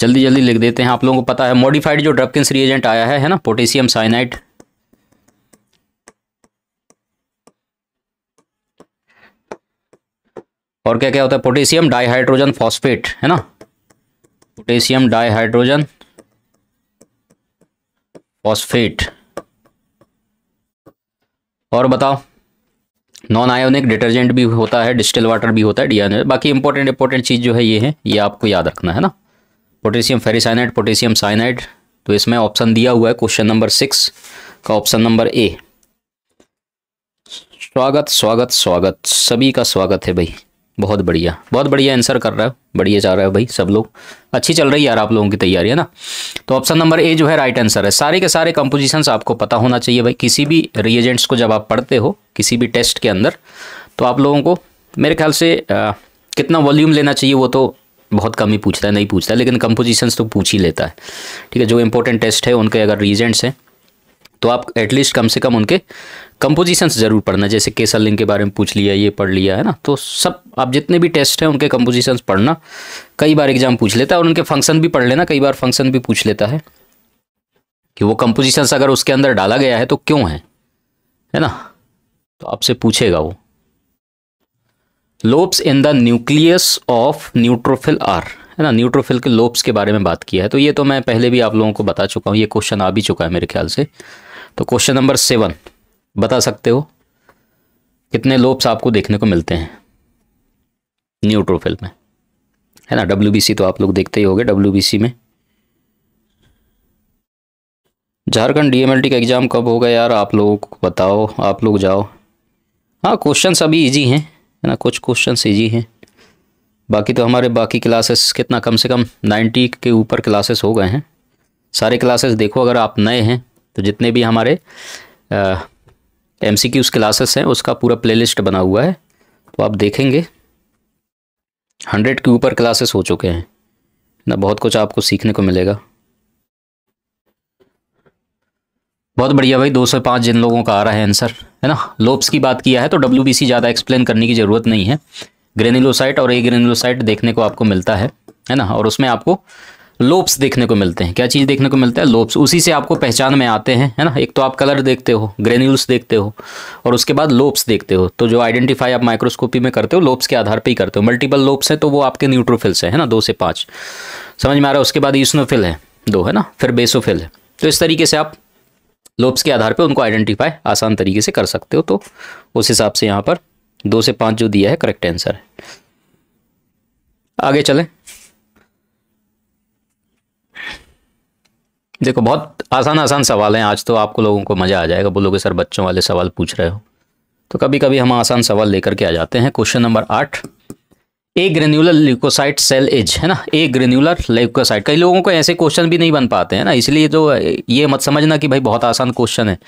S1: जल्दी जल्दी लिख देते हैं आप लोगों को पता है मॉडिफाइड जो ड्रपकिंस रिएजेंट आया है है ना पोटेशियम साइनाइड और क्या क्या होता है पोटेशियम डाइहाइड्रोजन फॉस्फेट है ना पोटेशियम डाइहाइड्रोजन फॉस्फेट और बताओ नॉन आयोनिक डिटर्जेंट भी होता है डिस्टिल वाटर भी होता है डी बाकी इंपॉर्टेंट इंपॉर्टेंट चीज़ जो है ये है ये आपको याद रखना है ना पोटेशियम फेरिसाइनाइड पोटेशियम साइनाइड तो इसमें ऑप्शन दिया हुआ है क्वेश्चन नंबर सिक्स का ऑप्शन नंबर ए स्वागत स्वागत स्वागत सभी का स्वागत है भाई बहुत बढ़िया बहुत बढ़िया आंसर कर रहा है बढ़िया जा रहा है भाई सब लोग अच्छी चल रही है यार आप लोगों की तैयारी है ना तो ऑप्शन नंबर ए जो है राइट आंसर है सारे के सारे कंपोजिशंस आपको पता होना चाहिए भाई किसी भी रिएजेंट्स को जब आप पढ़ते हो किसी भी टेस्ट के अंदर तो आप लोगों को मेरे ख्याल से आ, कितना वॉल्यूम लेना चाहिए वो तो बहुत कम ही पूछता है नहीं पूछता है लेकिन कंपोजिशंस तो पूछ ही लेता है ठीक है जो इंपॉर्टेंट टेस्ट है उनके अगर रीजेंट्स हैं तो आप एटलीस्ट कम से कम उनके कंपोजिशंस ज़रूर पढ़ना जैसे केसर लिंग के बारे में पूछ लिया ये पढ़ लिया है ना तो सब आप जितने भी टेस्ट हैं उनके कंपोजिशंस पढ़ना कई बार एग्जाम पूछ लेता है और उनके फंक्शन भी पढ़ लेना कई बार फंक्शन भी पूछ लेता है कि वो कंपोजिशंस अगर उसके अंदर डाला गया है तो क्यों है है ना तो आपसे पूछेगा वो lobes in the nucleus of neutrophil are है ना न्यूट्रोफिल के लोब्स के बारे में बात किया है तो ये तो मैं पहले भी आप लोगों को बता चुका हूँ ये क्वेश्चन आ भी चुका है मेरे ख्याल से तो क्वेश्चन नंबर सेवन बता सकते हो कितने लोब्स आपको देखने को मिलते हैं न्यूट्रोफिल में है ना डब्ल्यू तो आप लोग देखते ही गए डब्ल्यू में झारखंड डीएमएलटी का एग्ज़ाम कब होगा यार आप लोगों को बताओ आप लोग जाओ हाँ क्वेश्चन अभी इजी हैं है ना कुछ क्वेश्चन इजी हैं बाकी तो हमारे बाकी क्लासेस कितना कम से कम नाइन्टी के ऊपर क्लासेस हो गए हैं सारे क्लासेस देखो अगर आप नए हैं तो जितने भी हमारे एम सी क्यूज़ क्लासेस हैं उसका पूरा प्लेलिस्ट बना हुआ है तो आप देखेंगे हंड्रेड के ऊपर क्लासेस हो चुके हैं ना बहुत कुछ आपको सीखने को मिलेगा बहुत बढ़िया भाई दो सौ पाँच जिन लोगों का आ रहा है आंसर है ना लोब्स की बात किया है तो डब्ल्यू बी सी ज़्यादा एक्सप्लेन करने की ज़रूरत नहीं है ग्रेनिलोसाइट और ए ग्रेनिलोसाइट देखने को आपको मिलता है है ना और उसमें आपको लोप्स देखने को मिलते हैं क्या चीज़ देखने को मिलता है लोप्स उसी से आपको पहचान में आते हैं है ना एक तो आप कलर देखते हो ग्रेन्यूल्स देखते हो और उसके बाद लोप्स देखते हो तो जो आइडेंटिफाई आप माइक्रोस्कोपी में करते हो लोप्स के आधार पर ही करते हो मल्टीपल लोप्स हैं तो वो आपके न्यूट्रोफिल्स हैं है ना दो से पाँच समझ में आ रहा है उसके बाद ईस्नोफिल है दो है ना फिर बेसोफिल है तो इस तरीके से आप लोप्स के आधार पर उनको आइडेंटिफाई आसान तरीके से कर सकते हो तो उस हिसाब से यहाँ पर दो से पाँच जो दिया है करेक्ट आंसर है आगे चलें देखो बहुत आसान आसान सवाल हैं आज तो आपको लोगों को मज़ा आ जाएगा बोलोगे सर बच्चों वाले सवाल पूछ रहे हो तो कभी कभी हम आसान सवाल लेकर के आ जाते हैं क्वेश्चन नंबर आठ agranular leucocyte cell as है ना ए ग्रेन्यूलर ल्यूकोसाइट कई लोगों को ऐसे क्वेश्चन भी नहीं बन पाते हैं ना इसलिए जो तो ये मत समझना कि भाई बहुत आसान क्वेश्चन है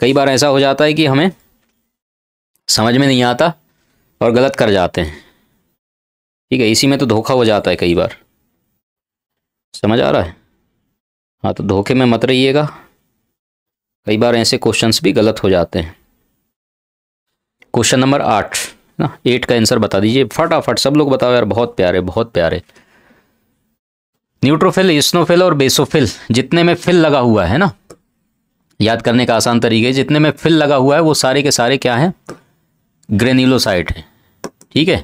S1: कई बार ऐसा हो जाता है कि हमें समझ में नहीं आता और गलत कर जाते हैं ठीक है इसी में तो धोखा हो जाता है कई बार समझ आ रहा है हाँ तो धोखे में मत रहिएगा कई बार ऐसे क्वेश्चंस भी गलत हो जाते हैं क्वेश्चन नंबर आठ ना एट का आंसर बता दीजिए फटाफट सब लोग बताओ यार बहुत प्यारे बहुत प्यारे न्यूट्रोफिल स्नोफिल और बेसोफिल जितने में फिल लगा हुआ है ना याद करने का आसान तरीके जितने में फिल लगा हुआ है वो सारे के सारे क्या हैं ग्रेन्यूलोसाइट है ठीक है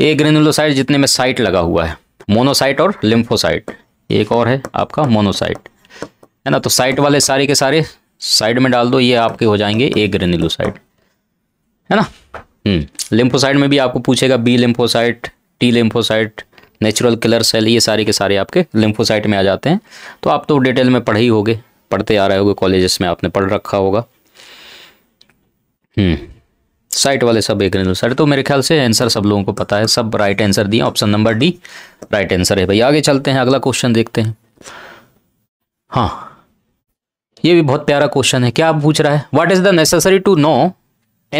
S1: ए ग्रेन्यूलोसाइट जितने में साइट लगा हुआ है मोनोसाइट और लिम्फोसाइट एक और है आपका मोनोसाइट है ना तो साइट वाले सारे के सारे साइड में डाल दो ये आपके हो जाएंगे ए ग्रेनिलोसाइट है ना लिम्फोसाइट हम्म, में भी आपको पूछेगा B lymphocyte T lymphocyte natural killer cell ये सारे के सारे आपके लिम्फोसाइट में आ जाते हैं तो आप तो डिटेल में पढ़े ही होगे पढ़ते आ रहे होगे कॉलेजेस में आपने पढ़ रखा होगा हम्म साइट वाले सब एक नहीं सर तो मेरे ख्याल से आंसर सब लोगों को पता है सब राइट आंसर दिए option number D right answer है भाई आगे चलते हैं अगला क्वेश्चन देखते हैं हाँ ये भी बहुत प्यारा क्वेश्चन है क्या पूछ रहा है what is the necessary to know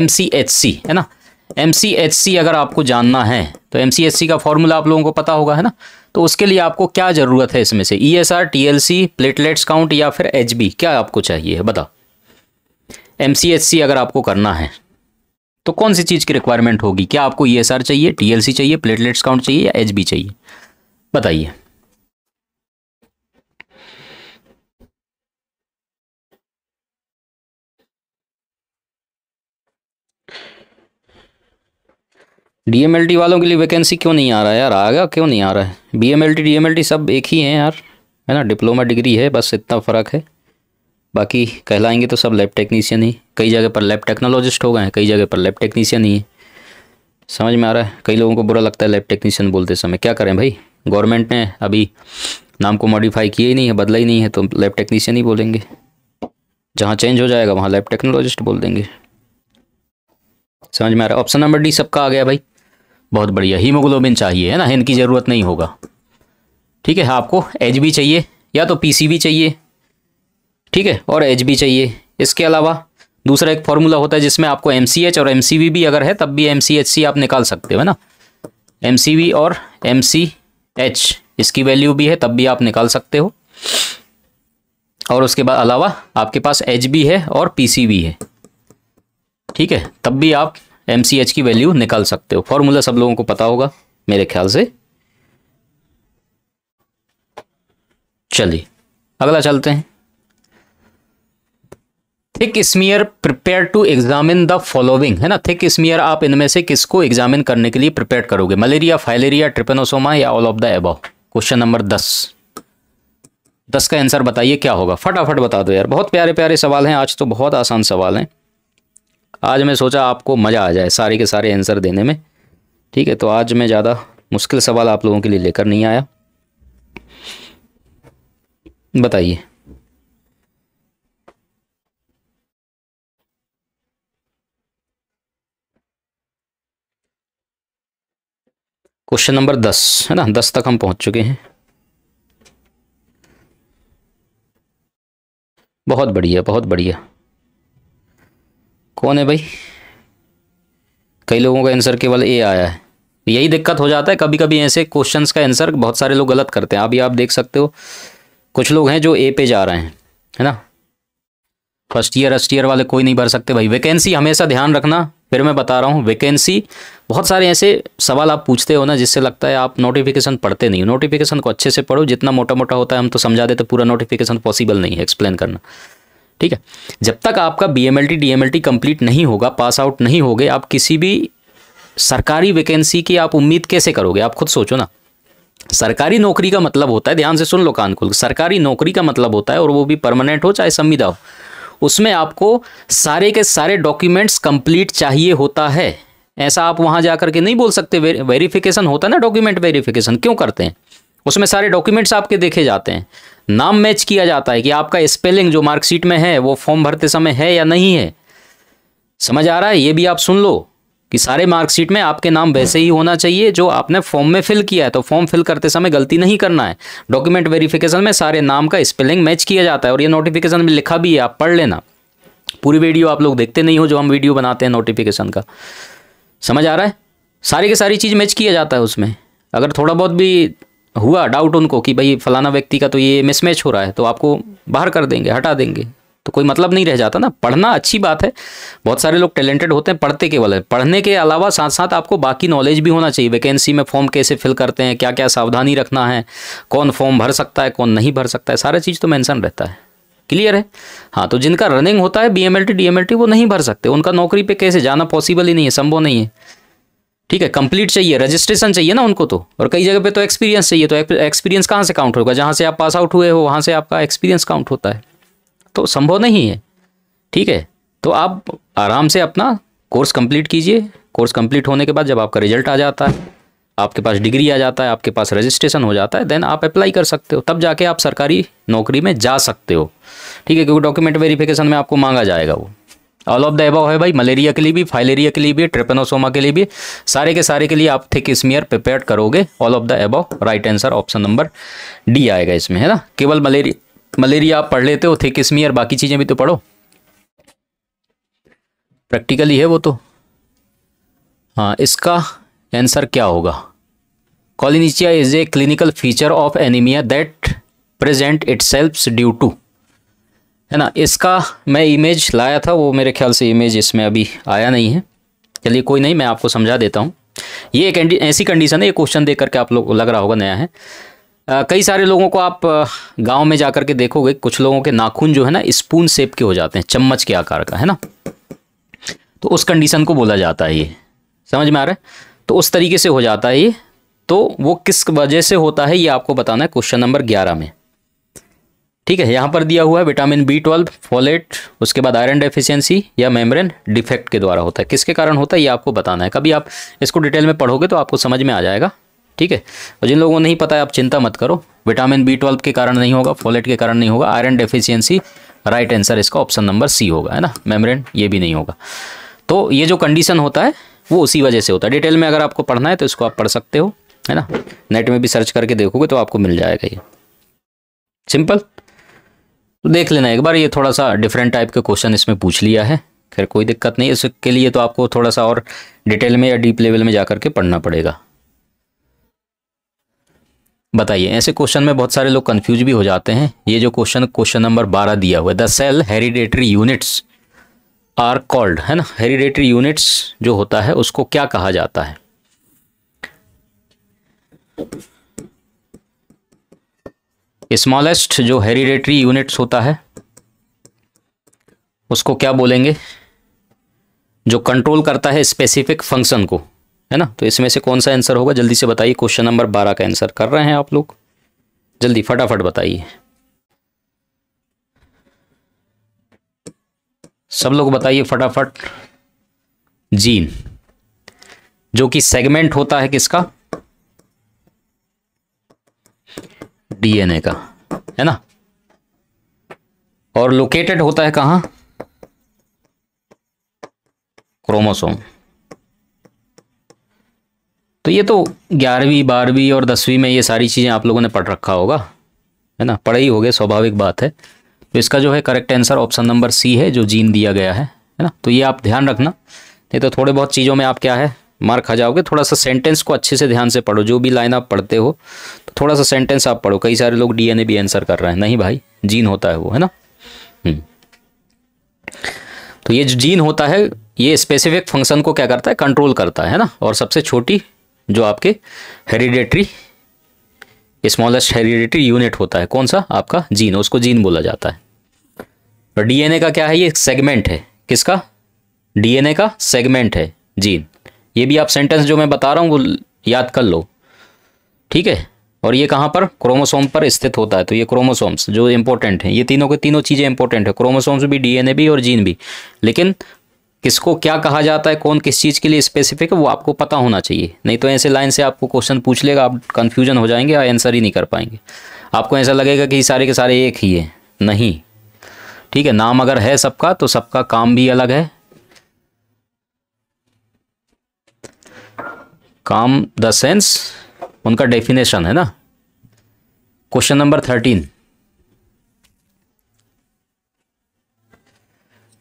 S1: M है ना एम अगर आपको जानना है तो एम का फॉर्मूला आप लोगों को पता होगा है ना तो उसके लिए आपको क्या ज़रूरत है इसमें से E S R platelets count या फिर एच बी क्या आपको चाहिए बताओ एम अगर आपको करना है तो कौन सी चीज़ की रिक्वायरमेंट होगी क्या आपको ई e चाहिए टी चाहिए प्लेटलेट्स काउंट चाहिए या एच चाहिए बताइए डीएमएलटी वालों के लिए वैकेंसी क्यों नहीं आ रहा है यार आएगा क्यों नहीं आ रहा है बीएमएलटी डीएमएलटी सब एक ही हैं यार है ना डिप्लोमा डिग्री है बस इतना फ़र्क है बाकी कहलाएंगे तो सब लैब टेक्नीशियन ही कई जगह पर लैब टेक्नोलॉजिस्ट हो गए हैं कई जगह पर लैब टेक्नीशियन ही है समझ में आ रहा है कई लोगों को बुरा लगता है लैब टेक्नीशियन बोलते समय क्या करें भाई गवर्नमेंट ने अभी नाम को मॉडिफाई किया ही नहीं है बदला ही नहीं है तो लैब टेक्नीशियन ही बोलेंगे जहाँ चेंज हो जाएगा वहाँ लैब टेक्नोलॉजिस्ट बोल देंगे समझ में आ रहा है ऑप्शन नंबर डी सबका आ गया भाई बहुत बढ़िया हीमोग्लोबिन चाहिए है ना इनकी ज़रूरत नहीं होगा ठीक है हाँ, आपको एच भी चाहिए या तो पी चाहिए ठीक है और एच चाहिए इसके अलावा दूसरा एक फॉर्मूला होता है जिसमें आपको एम सी एच और एम सी वी भी अगर है तब भी एम सी सी एच आप निकाल सकते हो है ना एम सी वी और एम सी एच इसकी वैल्यू भी है तब भी आप निकाल सकते हो और उसके बाद अलावा आपके पास एच बी है और पी सी भी है ठीक है तब भी आप एम सी एच की वैल्यू निकाल सकते हो फॉर्मूला सब लोगों को पता होगा मेरे ख्याल से चलिए अगला चलते हैं thick smear prepare to examine the following है ना थिक स्मियर आप इनमें से किसको एग्जामिन करने के लिए प्रिपेयर करोगे मलेरिया फाइलेरिया ट्रिपेनोसोमा या all of the above question number दस दस का आंसर बताइए क्या होगा फटाफट बता दो यार बहुत प्यारे प्यारे सवाल हैं आज तो बहुत आसान सवाल हैं आज मैं सोचा आपको मज़ा आ जाए सारे के सारे आंसर देने में ठीक है तो आज मैं ज़्यादा मुश्किल सवाल आप लोगों के लिए लेकर नहीं आया बताइए क्वेश्चन नंबर दस है ना दस तक हम पहुंच चुके हैं बहुत बढ़िया बहुत बढ़िया कौन है भाई कई लोगों का आंसर केवल ए आया है यही दिक्कत हो जाता है कभी कभी ऐसे क्वेश्चंस का आंसर बहुत सारे लोग गलत करते हैं अभी आप देख सकते हो कुछ लोग हैं जो ए पे जा रहे हैं है ना फर्स्ट ईयर फर्स्ट ईयर वाले कोई नहीं भर सकते भाई वैकेंसी हमेशा ध्यान रखना फिर मैं बता रहा हूँ वैकेंसी बहुत सारे ऐसे सवाल आप पूछते हो ना जिससे लगता है आप नोटिफिकेशन पढ़ते नहीं हो नोटिफिकेशन को अच्छे से पढ़ो जितना मोटा मोटा होता है हम तो समझा देते पूरा नोटिफिकेशन पॉसिबल नहीं है एक्सप्लेन करना ठीक है जब तक आपका B M L T D M L T complete नहीं होगा पास आउट नहीं होगे आप किसी भी सरकारी वैकेंसी की आप उम्मीद कैसे करोगे आप खुद सोचो ना सरकारी नौकरी का मतलब होता है ध्यान से सुन लो कानकुल सरकारी नौकरी का मतलब होता है और वो भी परमानेंट हो चाहे संविदा हो उसमें आपको सारे के सारे डॉक्यूमेंट्स कंप्लीट चाहिए होता है ऐसा आप वहां जाकर के नहीं बोल सकते वेरिफिकेशन होता ना डॉक्यूमेंट वेरिफिकेशन क्यों करते हैं उसमें सारे डॉक्यूमेंट्स आपके देखे जाते हैं नाम मैच किया जाता है कि आपका स्पेलिंग जो मार्कशीट में है वो फॉर्म भरते समय है या नहीं है समझ आ रहा है ये भी आप सुन लो कि सारे मार्कशीट में आपके नाम वैसे ही होना चाहिए जो आपने फॉर्म में फिल किया है तो फॉर्म फिल करते समय गलती नहीं करना है डॉक्यूमेंट वेरिफिकेशन में सारे नाम का स्पेलिंग मैच किया जाता है और ये नोटिफिकेशन में लिखा भी है आप पढ़ लेना पूरी वीडियो आप लोग देखते नहीं हो जो हम वीडियो बनाते हैं नोटिफिकेशन का समझ आ रहा है सारी की सारी चीज़ मैच किया जाता है उसमें अगर थोड़ा बहुत भी हुआ डाउट उनको कि भाई फलाना व्यक्ति का तो ये मिसमैच हो रहा है तो आपको बाहर कर देंगे हटा देंगे तो कोई मतलब नहीं रह जाता ना पढ़ना अच्छी बात है बहुत सारे लोग टैलेंटेड होते हैं पढ़ते केवल है पढ़ने के अलावा साथ साथ आपको बाकी नॉलेज भी होना चाहिए वैकेंसी में फॉर्म कैसे फिल करते हैं क्या क्या सावधानी रखना है कौन फॉर्म भर सकता है कौन नहीं भर सकता है सारा चीज़ तो मैंसन रहता है क्लियर है हाँ तो जिनका रनिंग होता है B M L T D M L T वो नहीं भर सकते उनका नौकरी पर कैसे जाना पॉसिबल ही नहीं है संभव नहीं है ठीक है कंप्लीट चाहिए रजिस्ट्रेशन चाहिए ना उनको तो और कई जगह पे तो एक्सपीरियंस चाहिए तो एक्सपीरियंस कहाँ से काउंट होगा जहाँ से आप पास आउट हुए हो वहाँ से आपका एक्सपीरियंस काउंट होता है तो संभव नहीं है ठीक है तो आप आराम से अपना कोर्स कंप्लीट कीजिए कोर्स कंप्लीट होने के बाद जब आपका रिजल्ट आ जाता है आपके पास डिग्री आ जाता है आपके पास रजिस्ट्रेशन हो जाता है देन आप अप्लाई कर सकते हो तब जाके आप सरकारी नौकरी में जा सकते हो ठीक है क्योंकि डॉक्यूमेंट वेरिफिकेशन में आपको मांगा जाएगा वो ऑल ऑफ द एबव है भाई मलेरिया के लिए भी फाइलेरिया के लिए भी ट्रेपेनोसोमा के लिए भी सारे के सारे के लिए आप थे किसमियर प्रिपेयर करोगे all of the above right answer option number D आएगा इसमें है ना केवल मलेरिया मलेरिया आप पढ़ लेते हो थे किस्मी और बाकी चीज़ें भी तो पढ़ो प्रैक्टिकली है वो तो हाँ इसका आंसर क्या होगा koilonychia is a clinical feature of anaemia that present itself due to है ना इसका मैं इमेज लाया था वो मेरे ख्याल से इमेज इसमें अभी आया नहीं है चलिए कोई नहीं मैं आपको समझा देता हूँ ये एक ऐसी कंडीशन है ये क्वेश्चन देख करके आप लोग लग रहा होगा नया है कई सारे लोगों को आप गांव में जाकर के देखोगे कुछ लोगों के नाखून जो है ना स्पून सेप के हो जाते हैं चम्मच के आकार का है ना तो उस कंडीशन को बोला जाता है ये समझ में आ रहा है तो उस तरीके से हो जाता है ये तो वो किस वजह से होता है ये आपको बताना है क्वेश्चन नंबर ग्यारह में ठीक है यहाँ पर दिया हुआ है विटामिन बी ट्वेल्व फॉलेट उसके बाद आयरन डेफिशिएंसी या मेम्ब्रेन डिफेक्ट के द्वारा होता है किसके कारण होता है ये आपको बताना है कभी आप इसको डिटेल में पढ़ोगे तो आपको समझ में आ जाएगा ठीक है और तो जिन लोगों को नहीं पता है आप चिंता मत करो विटामिन बी ट्वेल्व के कारण नहीं होगा फोलेट के कारण नहीं होगा आयरन डेफिशियंसी राइट आंसर इसका ऑप्शन नंबर सी होगा है ना मेम्ब्रेन ये भी नहीं होगा तो ये जो कंडीशन होता है वो उसी वजह से होता है डिटेल में अगर आपको पढ़ना है तो इसको आप पढ़ सकते हो है ना नेट में भी सर्च करके देखोगे तो आपको मिल जाएगा ये सिंपल तो देख लेना एक बार ये थोड़ा सा डिफरेंट टाइप के क्वेश्चन इसमें पूछ लिया है खैर कोई दिक्कत नहीं इसके लिए तो आपको थोड़ा सा और डिटेल में या डीप लेवल में जा के पढ़ना पड़ेगा बताइए ऐसे क्वेश्चन में बहुत सारे लोग कंफ्यूज भी हो जाते हैं ये जो क्वेश्चन क्वेश्चन नंबर बारह दिया हुआ है the cell hereditary units are called है ना हेरिडेटरी यूनिट्स जो होता है उसको क्या कहा जाता है स्मॉलेस्ट जो हेरिडेटरी यूनिट्स होता है उसको क्या बोलेंगे जो कंट्रोल करता है स्पेसिफिक फंक्शन को है ना तो इसमें से कौन सा आंसर होगा जल्दी से बताइए क्वेश्चन नंबर बारह का आंसर कर रहे हैं आप लोग जल्दी फटाफट बताइए सब लोग बताइए फटाफट जीन जो कि सेगमेंट होता है किसका डीएनए का है ना और लोकेटेड होता है कहां क्रोमोसोम तो ये तो ग्यारहवीं बारहवीं और दसवीं में ये सारी चीज़ें आप लोगों ने पढ़ रखा होगा है ना पढ़ा ही हो गया स्वाभाविक बात है तो इसका जो है correct answer option number C है जो जीन दिया गया है है ना तो ये आप ध्यान रखना नहीं तो थोड़े बहुत चीज़ों में आप क्या है मार खा जाओगे थोड़ा सा सेंटेंस को अच्छे से ध्यान से पढ़ो जो भी लाइन आप पढ़ते हो तो थोड़ा सा सेंटेंस आप पढ़ो कई सारे लोग डी भी आंसर कर रहे हैं नहीं भाई जीन होता है वो है ना हम्म। तो ये जो जीन होता है ये स्पेसिफिक फंक्शन को क्या करता है कंट्रोल करता है ना और सबसे छोटी जो आपके हेरिडेटरी स्मॉलेस्ट हेरिडेटरी यूनिट होता है कौन सा आपका जीन उसको जीन बोला जाता है और डीएनए का क्या है ये सेगमेंट है किसका डीएनए का सेगमेंट है जीन ये भी आप सेंटेंस जो मैं बता रहा हूँ वो याद कर लो ठीक है और ये कहाँ पर क्रोमोसोम पर स्थित होता है तो ये क्रोमोसोम्स जो इंपॉर्टेंट हैं ये तीनों के तीनों चीज़ें इंपॉर्टेंट है क्रोमोसोम्स भी डीएनए भी और जीन भी लेकिन किसको क्या कहा जाता है कौन किस चीज़ के लिए स्पेसिफिक है वो आपको पता होना चाहिए नहीं तो ऐसे लाइन से आपको क्वेश्चन पूछ लेगा आप कन्फ्यूजन हो जाएंगे और आंसर ही नहीं कर पाएंगे आपको ऐसा लगेगा कि सारे के सारे एक ही है नहीं ठीक है नाम अगर है सबका तो सबका काम भी अलग है काम द सेंस उनका डेफिनेशन है ना question number thirteen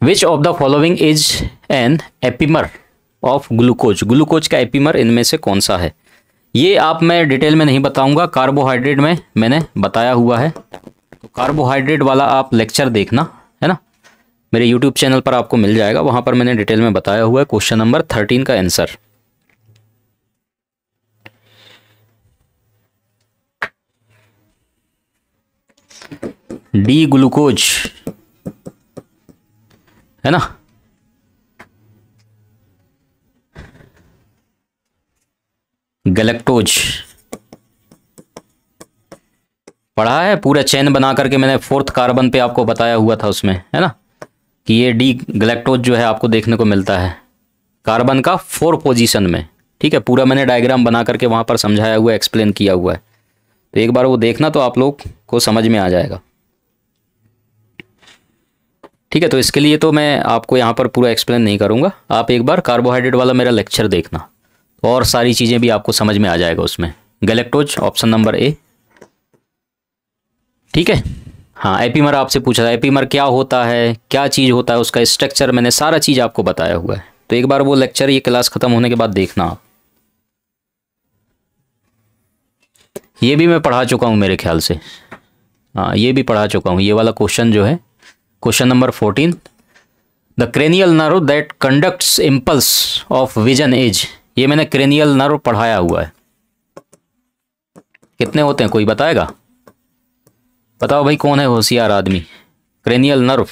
S1: which of the following is an epimer of glucose glucose का एपिमर इनमें से कौन सा है ये आप मैं डिटेल में नहीं बताऊंगा कार्बोहाइड्रेट में मैंने बताया हुआ है तो कार्बोहाइड्रेट वाला आप लेक्चर देखना है ना मेरे यूट्यूब चैनल पर आपको मिल जाएगा वहां पर मैंने डिटेल में बताया हुआ है क्वेश्चन नंबर थर्टीन का आंसर डी ग्लूकोज है ना गलेक्टोज पढ़ा है पूरा चैन बना करके मैंने फोर्थ कार्बन पे आपको बताया हुआ था उसमें है ना कि ये डी गलेक्टोज जो है आपको देखने को मिलता है कार्बन का फोर पोजीशन में ठीक है पूरा मैंने डायग्राम बना करके वहां पर समझाया हुआ एक्सप्लेन किया हुआ है तो एक बार वो देखना तो आप लोग को समझ में आ जाएगा ठीक है तो इसके लिए तो मैं आपको यहाँ पर पूरा एक्सप्लेन नहीं करूँगा आप एक बार कार्बोहाइड्रेट वाला मेरा लेक्चर देखना और सारी चीज़ें भी आपको समझ में आ जाएगा उसमें गलेक्टोज ऑप्शन नंबर ए ठीक है हाँ एपीमर आपसे पूछा था एपीमर क्या होता है क्या चीज़ होता है उसका स्ट्रक्चर मैंने सारा चीज़ आपको बताया हुआ है तो एक बार वो लेक्चर ये क्लास ख़त्म होने के बाद देखना आप ये भी मैं पढ़ा चुका हूँ मेरे ख्याल से हाँ ये भी पढ़ा चुका हूँ ये वाला क्वेश्चन जो है question number fourteen the cranial nerve that conducts impulse of vision as ये मैंने क्रेनियल नर्व पढ़ाया हुआ है कितने होते हैं कोई बताएगा बताओ भाई कौन है होशियार आदमी क्रेनियल नर्व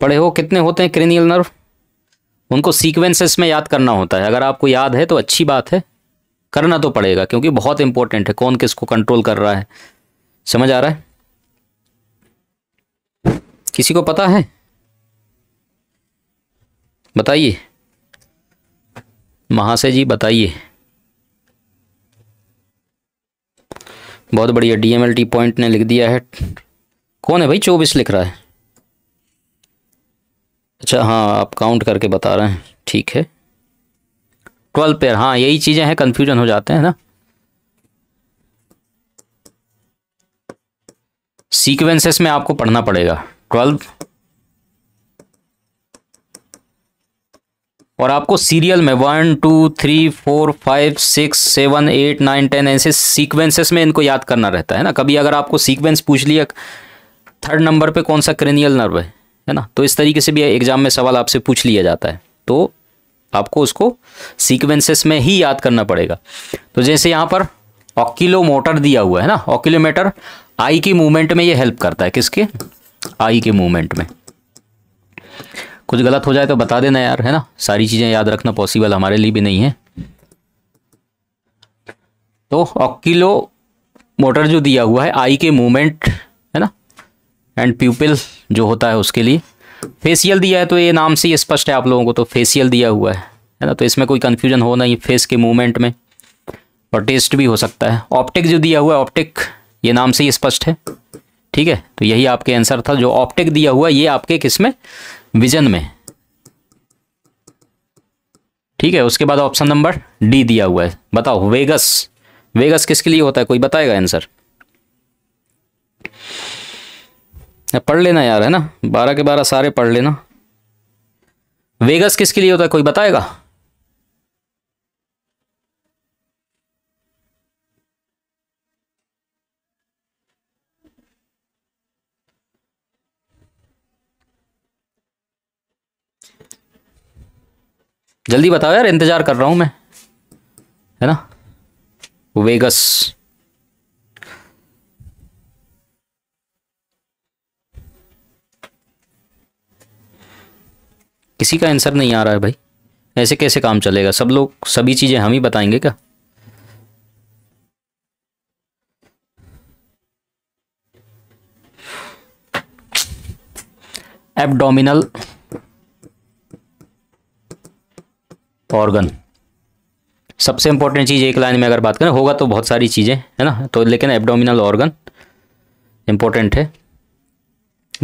S1: पढ़े हो कितने होते हैं क्रेनियल नर्व उनको सीक्वेंसेस में याद करना होता है अगर आपको याद है तो अच्छी बात है करना तो पड़ेगा क्योंकि बहुत इंपॉर्टेंट है कौन किसको कंट्रोल कर रहा है समझ आ रहा है किसी को पता है बताइए महाशय जी बताइए बहुत बढ़िया डीएमएलटी पॉइंट ने लिख दिया है कौन है भाई चौबीस लिख रहा है अच्छा हाँ आप काउंट करके बता रहे हैं ठीक है ट्वेल्व पेयर हाँ यही चीज़ें हैं कन्फ्यूजन हो जाते हैं ना सीक्वेंसेस में आपको पढ़ना पड़ेगा ट्वेल्व और आपको सीरियल में one two three four five six seven eight nine ten ऐसे सीक्वेंसेस में इनको याद करना रहता है ना कभी अगर आपको सीक्वेंस पूछ लिया थर्ड नंबर पे कौन सा क्रेनियल नर्व है है ना तो इस तरीके से भी एग्जाम में सवाल आपसे पूछ लिया जाता है तो आपको उसको सीक्वेंसेस में ही याद करना पड़ेगा तो जैसे यहाँ पर ऑक्िलोमोटर दिया हुआ है ना ऑक्िलोमीटर आई की मूवमेंट में ये हेल्प करता है किसके आई के मूवमेंट में कुछ गलत हो जाए तो बता देना यार है ना सारी चीज़ें याद रखना पॉसिबल हमारे लिए भी नहीं है तो ऑक्किलो मोटर जो दिया हुआ है आई के मूवमेंट है ना एंड प्यूपिल जो होता है उसके लिए फेसियल दिया है तो ये नाम से ही स्पष्ट है आप लोगों को तो फेसियल दिया हुआ है है ना तो इसमें कोई कन्फ्यूजन हो नहीं फेस के मूवमेंट में और टेस्ट भी हो सकता है ऑप्टिक जो दिया हुआ है ऑप्टिक ये नाम से ही स्पष्ट है ठीक है तो यही आपके आंसर था जो ऑप्टिक दिया हुआ ये आपके किस में विजन में ठीक है उसके बाद ऑप्शन नंबर डी दिया हुआ है बताओ वेगस वेगस किसके लिए होता है कोई बताएगा आंसर पढ़ लेना यार है ना बारह के बारह सारे पढ़ लेना वेगस किसके लिए होता है कोई बताएगा जल्दी बताओ यार इंतज़ार कर रहा हूं मैं है ना वेगस किसी का आंसर नहीं आ रहा है भाई ऐसे कैसे काम चलेगा सब लोग सभी चीज़ें हम ही बताएंगे क्या एबडोमिनल ऑर्गन सबसे इंपॉर्टेंट चीज़ एक लाइन में अगर बात करें होगा तो बहुत सारी चीज़ें है ना तो लेकिन एब्डोमिनल ऑर्गन इम्पोर्टेंट है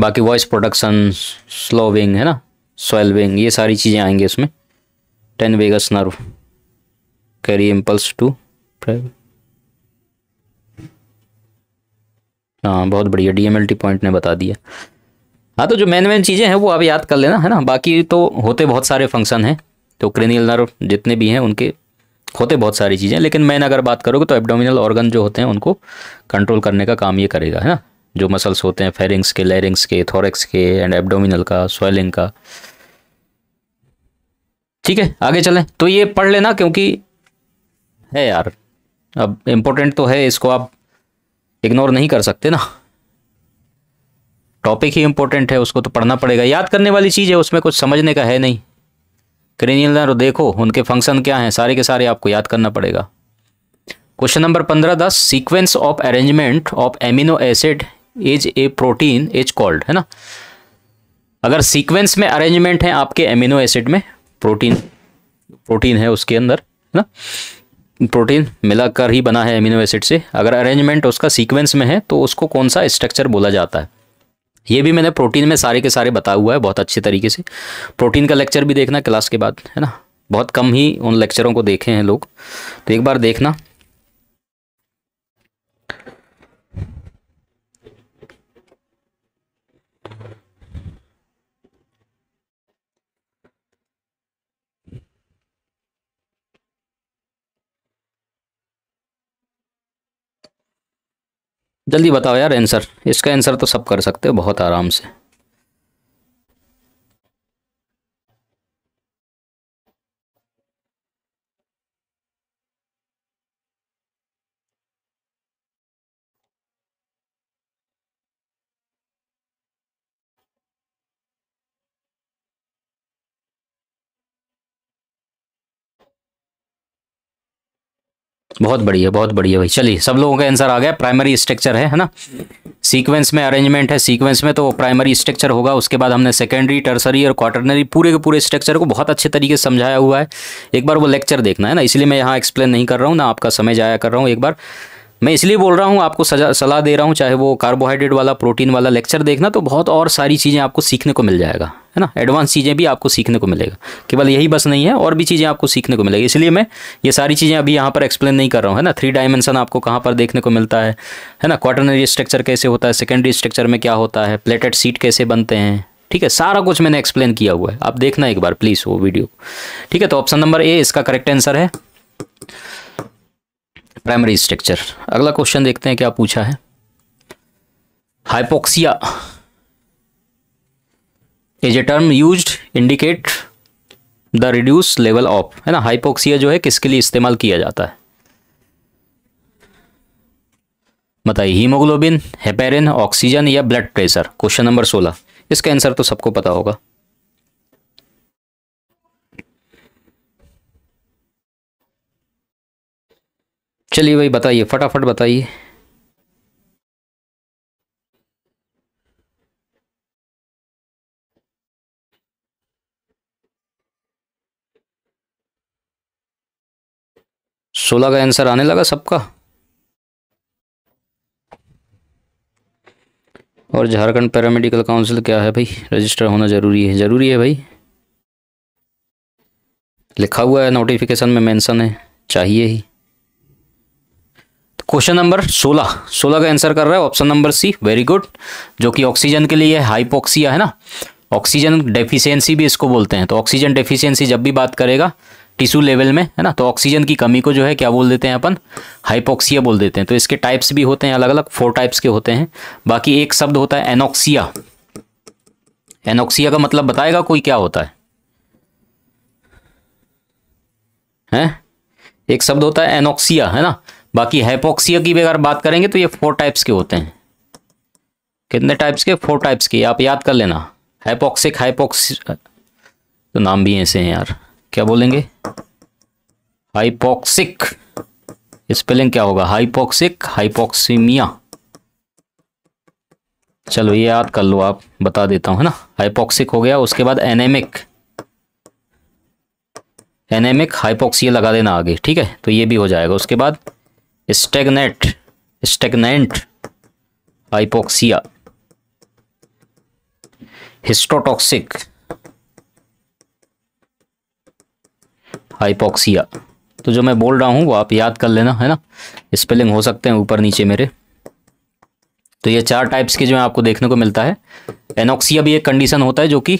S1: बाकी वॉइस प्रोडक्शन स्लोविंग है ना स्वेलविंग ये सारी चीज़ें आएंगी इसमें ten vagus nerve carry impulse to हाँ बहुत बढ़िया डीएमएलटी पॉइंट ने बता दिया हाँ तो जो मेन मेन चीज़ें हैं वो आप याद कर लेना है ना बाकी तो होते बहुत सारे फंक्शन हैं तो क्रेनियल नर्व जितने भी हैं उनके होते बहुत सारी चीज़ें लेकिन मैन अगर बात करोगे तो एब्डोमिनल ऑर्गन जो होते हैं उनको कंट्रोल करने का काम ये करेगा है ना जो मसल्स होते हैं फेरिंग्स के लेरिंग्स के थोरेक्स के एंड एब्डोमिनल का स्वेलिंग का ठीक है आगे चलें तो ये पढ़ लेना क्योंकि है यार अब इम्पोर्टेंट तो है इसको आप इग्नोर नहीं कर सकते ना टॉपिक ही इम्पोर्टेंट है उसको तो पढ़ना पड़ेगा याद करने वाली चीज़ है उसमें कुछ समझने का है नहीं क्रेनियल नर्व देखो उनके फंक्शन क्या हैं सारे के सारे आपको याद करना पड़ेगा क्वेश्चन नंबर पंद्रह दस sequence of arrangement of amino acid is a protein is called है ना अगर सीक्वेंस में अरेंजमेंट है आपके एमिनो एसिड में प्रोटीन प्रोटीन है उसके अंदर है ना प्रोटीन मिलाकर ही बना है एमिनो एसिड से अगर अरेंजमेंट उसका सीक्वेंस में है तो उसको कौन सा स्ट्रक्चर बोला जाता है ये भी मैंने प्रोटीन में सारे के सारे बताया हुआ है बहुत अच्छे तरीके से प्रोटीन का लेक्चर भी देखना क्लास के बाद है ना बहुत कम ही उन लेक्चरों को देखे हैं लोग तो एक बार देखना जल्दी बताओ यार आंसर इसका आंसर तो सब कर सकते हो बहुत आराम से बहुत बढ़िया बहुत बढ़िया भाई चलिए सब लोगों का आंसर आ गया प्राइमरी स्ट्रक्चर है है ना सीक्वेंस में अरेंजमेंट है सीक्वेंस में तो प्राइमरी स्ट्रक्चर होगा उसके बाद हमने सेकेंडरी टर्सरी और क्वार्टरनरी पूरे के पूरे स्ट्रक्चर को बहुत अच्छे तरीके से समझाया हुआ है एक बार वो लेक्चर देखना है ना इसलिए मैं यहाँ एक्सप्लेन नहीं कर रहा हूँ ना आपका समय जाया कर रहा हूँ एक बार मैं इसलिए बोल रहा हूँ आपको सजा सलाह दे रहा हूँ चाहे वो कार्बोहाइड्रेट वाला प्रोटीन वाला लेक्चर देखना तो बहुत और सारी चीज़ें आपको सीखने को मिल जाएगा है ना एडवांस चीज़ें भी आपको सीखने को मिलेगा केवल यही बस नहीं है और भी चीज़ें आपको सीखने को मिलेगी इसलिए मैं ये सारी चीज़ें अभी यहाँ पर एक्सप्लेन नहीं कर रहा हूँ है ना थ्री डायमेंशन आपको कहाँ पर देखने को मिलता है है ना क्वार्टनरी स्ट्रक्चर कैसे होता है सेकेंडरी स्ट्रक्चर में क्या होता है प्लेटेड सीट कैसे बनते हैं ठीक है सारा कुछ मैंने एक्सप्लेन किया हुआ है आप देखना एक बार प्लीज़ वो वीडियो ठीक है तो ऑप्शन नंबर ए इसका करेक्ट आंसर है प्राइमरी स्ट्रक्चर अगला क्वेश्चन देखते हैं क्या पूछा है hypoxia is a term use indicate the reduce level of है ना हाइपोक्सिया जो है किसके लिए इस्तेमाल किया जाता है बताइए हीमोग्लोबिन हेपेरिन ऑक्सीजन या ब्लड प्रेशर क्वेश्चन नंबर सोलह इसका आंसर तो सबको पता होगा चलिए भाई बताइए फटाफट बताइए सोलह का आंसर आने लगा सबका और झारखंड पैरामेडिकल काउंसिल क्या है भाई रजिस्टर होना ज़रूरी है ज़रूरी है भाई लिखा हुआ है नोटिफिकेशन में मेंशन है चाहिए ही क्वेश्चन नंबर 16 16 का आंसर कर रहा है option number C very good जो कि ऑक्सीजन के लिए हाइपोक्सिया है ना ऑक्सीजन डेफिशिएंसी भी इसको बोलते हैं तो ऑक्सीजन डेफिशिएंसी जब भी बात करेगा टिश्यू लेवल में है ना तो ऑक्सीजन की कमी को जो है क्या बोल देते हैं अपन हाइपोक्सिया बोल देते हैं तो इसके टाइप्स भी होते हैं अलग अलग फोर टाइप्स के होते हैं बाकी एक शब्द होता है एनोक्सिया एनोक्सिया का मतलब बताएगा कोई क्या होता है है? एक शब्द होता है एनोक्सिया है ना बाकी हाइपोक्सिया की भी अगर बात करेंगे तो ये फोर टाइप्स के होते हैं कितने टाइप्स के फोर टाइप्स के आप याद कर लेना हाइपोक्सिक हाइपोक्स तो नाम भी ऐसे हैं यार क्या बोलेंगे हाइपोक्सिक स्पेलिंग क्या होगा हाइपोक्सिक हाइपोक्सीमिया चलो ये याद कर लो आप बता देता हूं है ना हाइपोक्सिक हो गया उसके बाद एनेमिक एनेमिक हाइपोक्सिया लगा देना आगे ठीक है तो ये भी हो जाएगा उसके बाद stagnant stagnant hypoxia histotoxic hypoxia तो जो मैं बोल रहा हूँ वो आप याद कर लेना है ना स्पेलिंग हो सकते हैं ऊपर नीचे मेरे तो ये चार टाइप्स के जो है आपको देखने को मिलता है एनोक्सिया भी एक कंडीशन होता है जो कि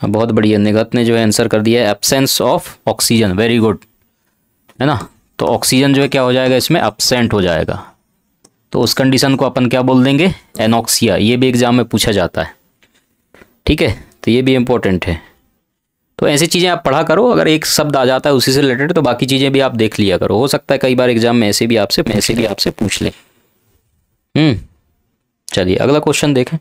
S1: हाँ, बहुत बढ़िया निगत ने जो है आंसर कर दिया है absence of oxygen very good है ना तो ऑक्सीजन जो है क्या हो जाएगा इसमें एबसेंट हो जाएगा तो उस कंडीशन को अपन क्या बोल देंगे एनोक्सिया ये भी एग्जाम में पूछा जाता है ठीक है तो ये भी इम्पोर्टेंट है तो ऐसी चीज़ें आप पढ़ा करो अगर एक शब्द आ जाता है उसी से रिलेटेड तो बाकी चीज़ें भी आप देख लिया करो हो सकता है कई बार एग्जाम में ऐसे भी आपसे ऐसे भी आपसे पूछ लें हम्म। चलिए अगला क्वेश्चन देखें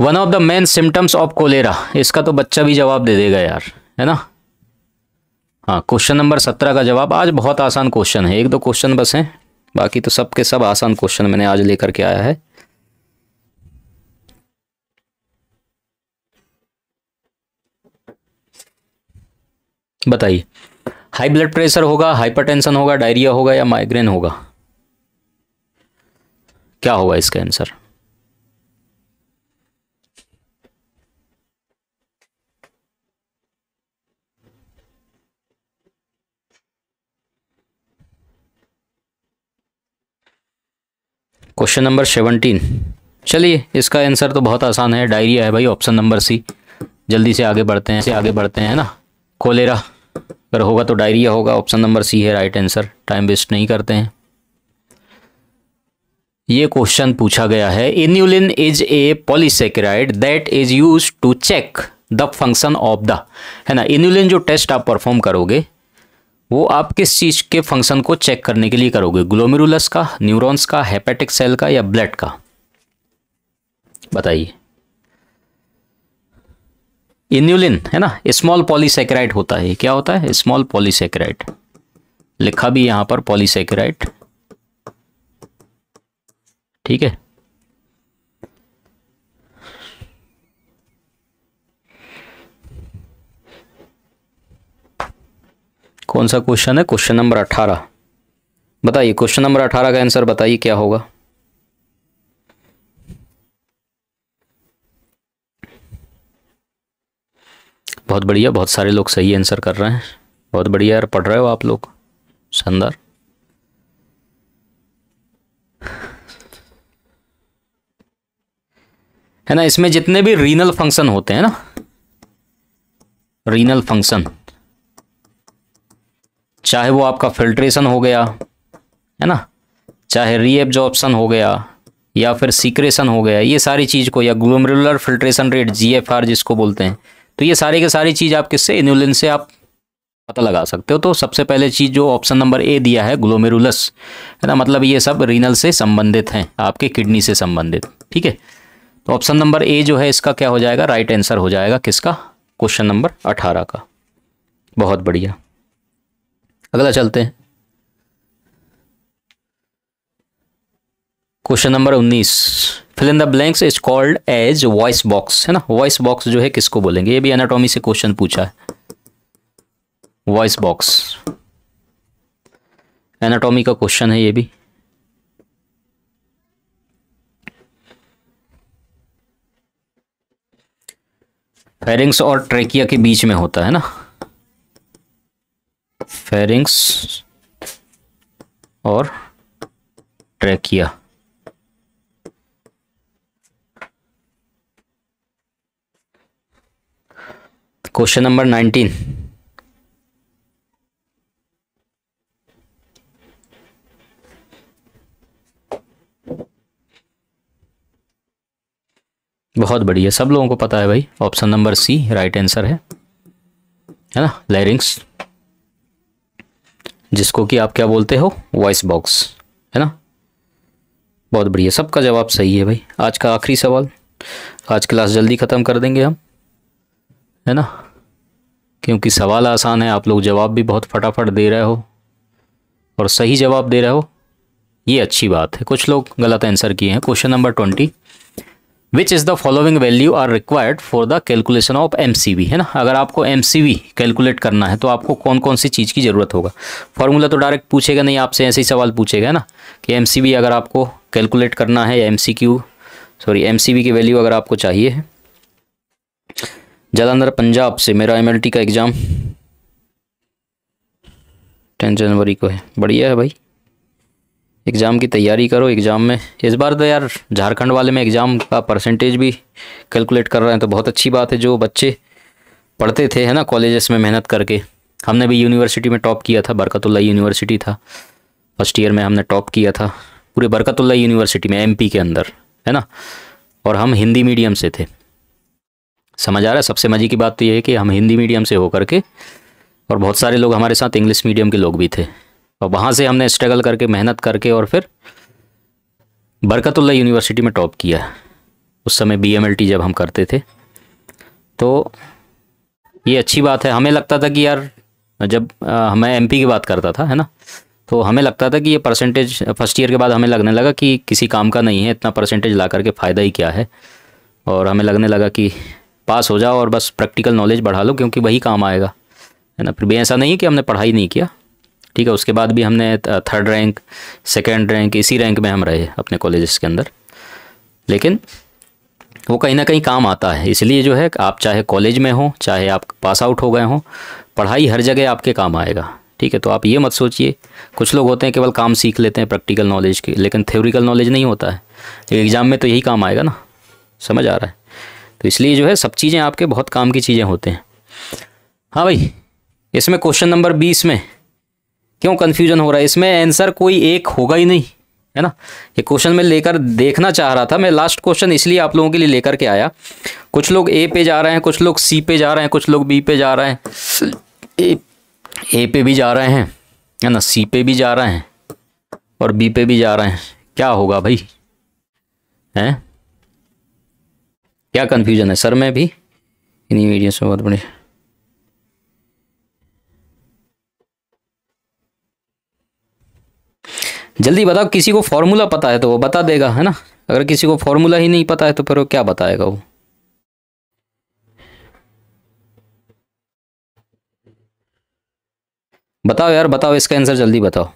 S1: one of the main symptoms of cholera इसका तो बच्चा भी जवाब दे देगा यार है ना हाँ क्वेश्चन नंबर सत्रह का जवाब आज बहुत आसान क्वेश्चन है एक दो क्वेश्चन बस हैं बाकी तो सबके सब आसान क्वेश्चन मैंने आज लेकर के आया है बताइए हाई ब्लड प्रेशर होगा हाइपरटेंशन होगा डायरिया होगा या माइग्रेन होगा क्या होगा इसका आंसर क्वेश्चन नंबर सेवनटीन चलिए इसका आंसर तो बहुत आसान है डायरिया है भाई ऑप्शन नंबर सी जल्दी से आगे बढ़ते हैं से आगे बढ़ते हैं ना कोलेरा अगर होगा तो डायरिया होगा ऑप्शन नंबर सी है राइट आंसर टाइम वेस्ट नहीं करते हैं ये क्वेश्चन पूछा गया है inulin is a polysaccharide that is use to check the function of the है ना इन्यूलिन जो टेस्ट आप परफॉर्म करोगे वो आप किस चीज़ के फंक्शन को चेक करने के लिए करोगे ग्लोमेरुलस का न्यूरॉन्स का हेपेटिक सेल का या ब्लड का बताइए इन्यूलिन है ना स्मॉल पॉलीसेक्राइड होता है क्या होता है स्मॉल पॉलीसेक्राइड लिखा भी यहां पर पॉलीसेक्राइड ठीक है कौन सा क्वेश्चन है क्वेश्चन नंबर अठारह बताइए क्वेश्चन नंबर अठारह का आंसर बताइए क्या होगा बहुत बढ़िया बहुत सारे लोग सही आंसर कर रहे हैं बहुत बढ़िया यार पढ़ रहे हो आप लोग शानदार है ना इसमें जितने भी रीनल फंक्शन होते हैं ना रीनल फंक्शन चाहे वो आपका फिल्ट्रेशन हो गया है ना चाहे रीएब्जॉर्प्शन हो गया या फिर सीक्रेशन हो गया ये सारी चीज़ को या ग्लोमरुलर फिल्ट्रेशन रेट जीएफआर जिसको बोलते हैं तो ये सारे के सारी चीज़ आप किससे इन्यूलिन से आप पता लगा सकते हो तो सबसे पहले चीज़ जो ऑप्शन नंबर ए दिया है ग्लोमेरुलस है ना मतलब ये सब रीनल से संबंधित हैं आपके किडनी से संबंधित ठीक है तो ऑप्शन नंबर ए जो है इसका क्या हो जाएगा राइट right आंसर हो जाएगा किसका क्वेश्चन नंबर अठारह का बहुत बढ़िया अगला चलते हैं क्वेश्चन नंबर उन्नीस fill in the blanks is called as voice box है ना वॉइस बॉक्स जो है किसको बोलेंगे ये भी एनाटॉमी से क्वेश्चन पूछा है वॉइस बॉक्स एनाटॉमी का क्वेश्चन है ये भी फेरिंग्स और ट्रेकिया के बीच में होता है ना फेरिंग्स और ट्रेकिया क्वेश्चन नंबर नाइनटीन बहुत बढ़िया सब लोगों को पता है भाई option number C right answer है है ना लैरिंग्स जिसको कि आप क्या बोलते हो वॉइस बॉक्स है ना बहुत बढ़िया सबका जवाब सही है भाई आज का आखिरी सवाल आज क्लास जल्दी ख़त्म कर देंगे हम है ना क्योंकि सवाल आसान है आप लोग जवाब भी बहुत फटाफट दे रहे हो और सही जवाब दे रहे हो ये अच्छी बात है कुछ लोग गलत आंसर किए हैं question number twenty which is the following value are required for the calculation of M है ना अगर आपको एम कैलकुलेट करना है तो आपको कौन कौन सी चीज़ की ज़रूरत होगा फॉर्मूला तो डायरेक्ट पूछेगा नहीं आपसे ऐसे ही सवाल पूछेगा है ना कि एम अगर आपको कैलकुलेट करना है या एम सॉरी एम की वैल्यू अगर आपको चाहिए जालंधर पंजाब से मेरा एम का एग्ज़ाम टेन जनवरी को है बढ़िया है भाई एग्ज़ाम की तैयारी करो एग्ज़ाम में इस बार तो यार झारखंड वाले में एग्ज़ाम का परसेंटेज भी कैलकुलेट कर रहे हैं तो बहुत अच्छी बात है जो बच्चे पढ़ते थे है ना कॉलेजेस में मेहनत करके हमने भी यूनिवर्सिटी में टॉप किया था बरकतुल्ला यूनिवर्सिटी था फर्स्ट ईयर में हमने टॉप किया था पूरे बरकतुल्ला यूनिवर्सिटी में एमपी के अंदर है ना और हम हिंदी मीडियम से थे समझ आ रहा है सबसे मजे की बात तो ये है कि हम हिंदी मीडियम से होकर के और बहुत सारे लोग हमारे साथ इंग्लिश मीडियम के लोग भी थे और वहाँ से हमने स्ट्रगल करके मेहनत करके और फिर बरकतुल्ला यूनिवर्सिटी में टॉप किया उस समय बी जब हम करते थे तो ये अच्छी बात है हमें लगता था कि यार जब आ, मैं एमपी की बात करता था है ना तो हमें लगता था कि ये परसेंटेज फर्स्ट ईयर के बाद हमें लगने लगा कि किसी काम का नहीं है इतना परसेंटेज ला करके फ़ायदा ही क्या है और हमें लगने लगा कि पास हो जाओ और बस प्रैक्टिकल नॉलेज बढ़ा लो क्योंकि वही काम आएगा है ना फिर भी ऐसा नहीं है कि हमने पढ़ाई नहीं किया ठीक है उसके बाद भी हमने थर्ड रैंक सेकेंड रैंक इसी रैंक में हम रहे अपने कॉलेज़ के अंदर लेकिन वो कहीं ना कहीं काम आता है इसलिए जो है आप चाहे कॉलेज में हो चाहे आप पास आउट हो गए हों पढ़ाई हर जगह आपके काम आएगा ठीक है तो आप ये मत सोचिए कुछ लोग होते हैं केवल काम सीख लेते हैं प्रैक्टिकल नॉलेज के लेकिन थ्योरिकल नॉलेज नहीं होता है एग्ज़ाम में तो यही काम आएगा ना समझ आ रहा है तो इसलिए जो है सब चीज़ें आपके बहुत काम की चीज़ें होते हैं हाँ भाई इसमें क्वेश्चन नंबर बीस में क्यों कन्फ्यूजन हो रहा है इसमें आंसर कोई एक होगा ही नहीं है ना ये क्वेश्चन मैं लेकर देखना चाह रहा था मैं लास्ट क्वेश्चन इसलिए आप लोगों के लिए लेकर के आया कुछ लोग ए पे जा रहे हैं कुछ लोग सी पे जा रहे हैं कुछ लोग बी पे जा रहे हैं ए, ए पे भी जा रहे हैं है ना सी पे भी जा रहे हैं और बी पे भी जा रहे हैं क्या होगा भाई हैं क्या कन्फ्यूजन है सर में भी इन्हीं वीडियो में बहुत बढ़िया जल्दी बताओ किसी को फॉर्मूला पता है तो वो बता देगा है ना अगर किसी को फॉर्मूला ही नहीं पता है तो फिर वो क्या बताएगा वो बताओ यार बताओ इसका आंसर जल्दी बताओ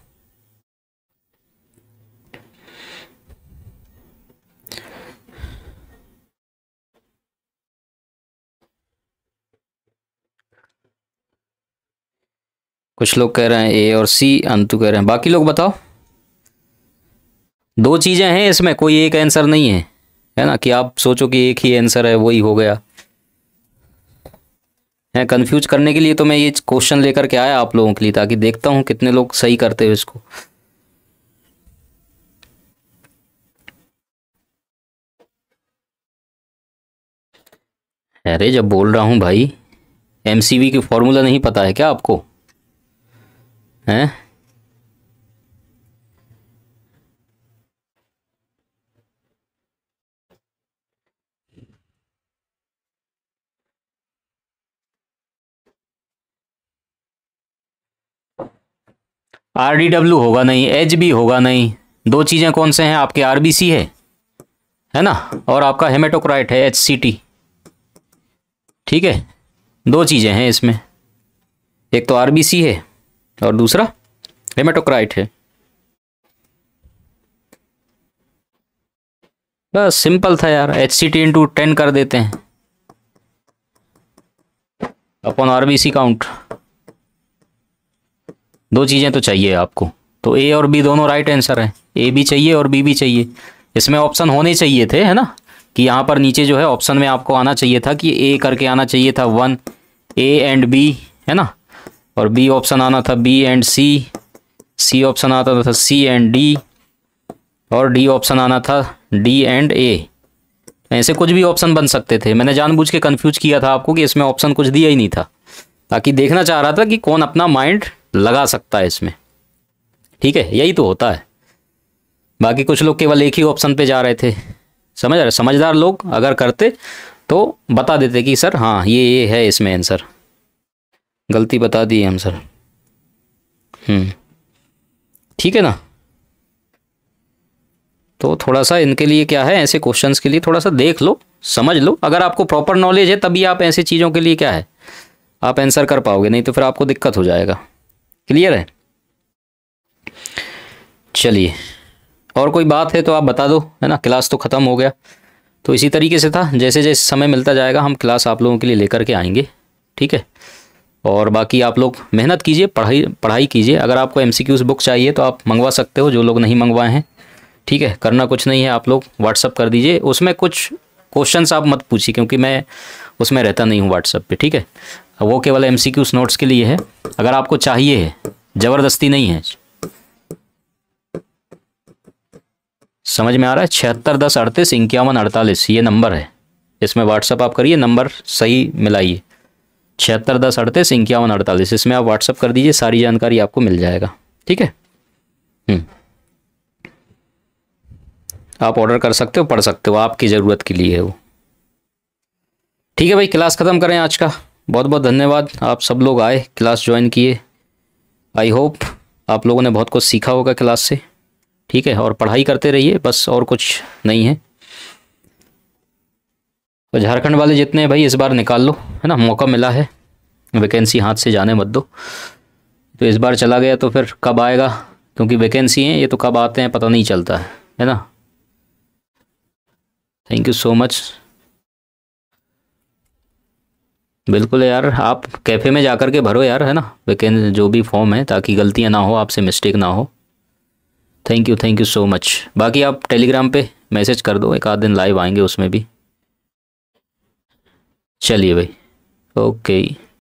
S1: कुछ लोग कह रहे हैं ए और सी अंतु कह रहे हैं बाकी लोग बताओ दो चीज़ें हैं इसमें कोई एक आंसर नहीं है है ना कि आप सोचो कि एक ही आंसर है वही हो गया है कंफ्यूज करने के लिए तो मैं ये क्वेश्चन लेकर के आया आप लोगों के लिए ताकि देखता हूँ कितने लोग सही करते हो इसको अरे जब बोल रहा हूँ भाई एमसीवी की फॉर्मूला नहीं पता है क्या आपको हैं आर डी डब्ल्यू होगा नहीं एच बी होगा नहीं दो चीज़ें कौन से हैं आपके आर बी सी है है ना और आपका हेमेटोक्राइट है एच सी टी ठीक है दो चीज़ें हैं इसमें एक तो आर बी सी है और दूसरा हेमेटोक्राइट है बस सिंपल था यार H C T into ten कर देते हैं upon R B C count दो चीज़ें तो चाहिए आपको तो ए और बी दोनों राइट आंसर है ए भी चाहिए और बी भी चाहिए इसमें ऑप्शन होने चाहिए थे है ना कि यहां पर नीचे जो है ऑप्शन में आपको आना चाहिए था कि ए करके आना चाहिए था वन ए एंड बी है ना और बी ऑप्शन आना था B and C C option आता था सी एंड डी और डी ऑप्शन आना था डी एंड ए ऐसे कुछ भी ऑप्शन बन सकते थे मैंने जानबूझ के कन्फ्यूज किया था आपको कि इसमें ऑप्शन कुछ दिया ही नहीं था ताकि देखना चाह रहा था कि कौन अपना माइंड लगा सकता है इसमें ठीक है यही तो होता है बाकी कुछ लोग केवल एक ही ऑप्शन पे जा रहे थे समझ रहे समझदार लोग अगर करते तो बता देते कि सर हाँ ये ये है इसमें आंसर गलती बता दी है हम सर हम्म। ठीक है ना तो थोड़ा सा इनके लिए क्या है ऐसे क्वेश्चंस के लिए थोड़ा सा देख लो समझ लो अगर आपको प्रॉपर नॉलेज है तभी आप ऐसे चीज़ों के लिए क्या है आप आंसर कर पाओगे नहीं तो फिर आपको दिक्कत हो जाएगा क्लियर है चलिए और कोई बात है तो आप बता दो है ना क्लास तो ख़त्म हो गया तो इसी तरीके से था जैसे जैसे समय मिलता जाएगा हम क्लास आप लोगों के लिए लेकर के आएंगे ठीक है और बाकी आप लोग मेहनत कीजिए पढ़ाई पढ़ाई कीजिए अगर आपको एम बुक चाहिए तो आप मंगवा सकते हो जो लोग नहीं मंगवाए हैं ठीक है करना कुछ नहीं है आप लोग व्हाट्सअप कर दीजिए उसमें कुछ क्वेश्चंस आप मत पूछिए क्योंकि मैं उसमें रहता नहीं हूँ व्हाट्सअप पे ठीक है वो केवल एम सी क्यूज नोट्स के लिए है अगर आपको चाहिए है ज़बरदस्ती नहीं है समझ में आ रहा है छिहत्तर दस अड़तीस इक्यावन अड़तालीस ये नंबर है इसमें व्हाट्सअप आप करिए नंबर सही मिलाइए छिहत्तर दस अड़तीस इक्यावन अड़तालीस इसमें आप व्हाट्सअप कर दीजिए सारी जानकारी आपको मिल जाएगा ठीक है हम्म। आप ऑर्डर कर सकते हो पढ़ सकते हो आपकी ज़रूरत के लिए है वो ठीक है भाई क्लास ख़त्म करें आज का बहुत बहुत धन्यवाद आप सब लोग आए क्लास ज्वाइन किए आई होप आप लोगों ने बहुत कुछ सीखा होगा क्लास से ठीक है और पढ़ाई करते रहिए बस और कुछ नहीं है तो झारखंड वाले जितने भाई इस बार निकाल लो है ना मौका मिला है वैकेंसी हाथ से जाने मत दो तो इस बार चला गया तो फिर कब आएगा क्योंकि वैकेंसी हैं ये तो कब आते हैं पता नहीं चलता है है ना थैंक यू सो मच बिल्कुल यार आप कैफ़े में जाकर के भरो यार है ना वेकें जो भी फॉर्म है ताकि गलतियां ना हो आपसे मिस्टेक ना हो thank you thank you so much बाकी आप टेलीग्राम पे मैसेज कर दो एक आध दिन लाइव आएंगे उसमें भी चलिए भाई ओके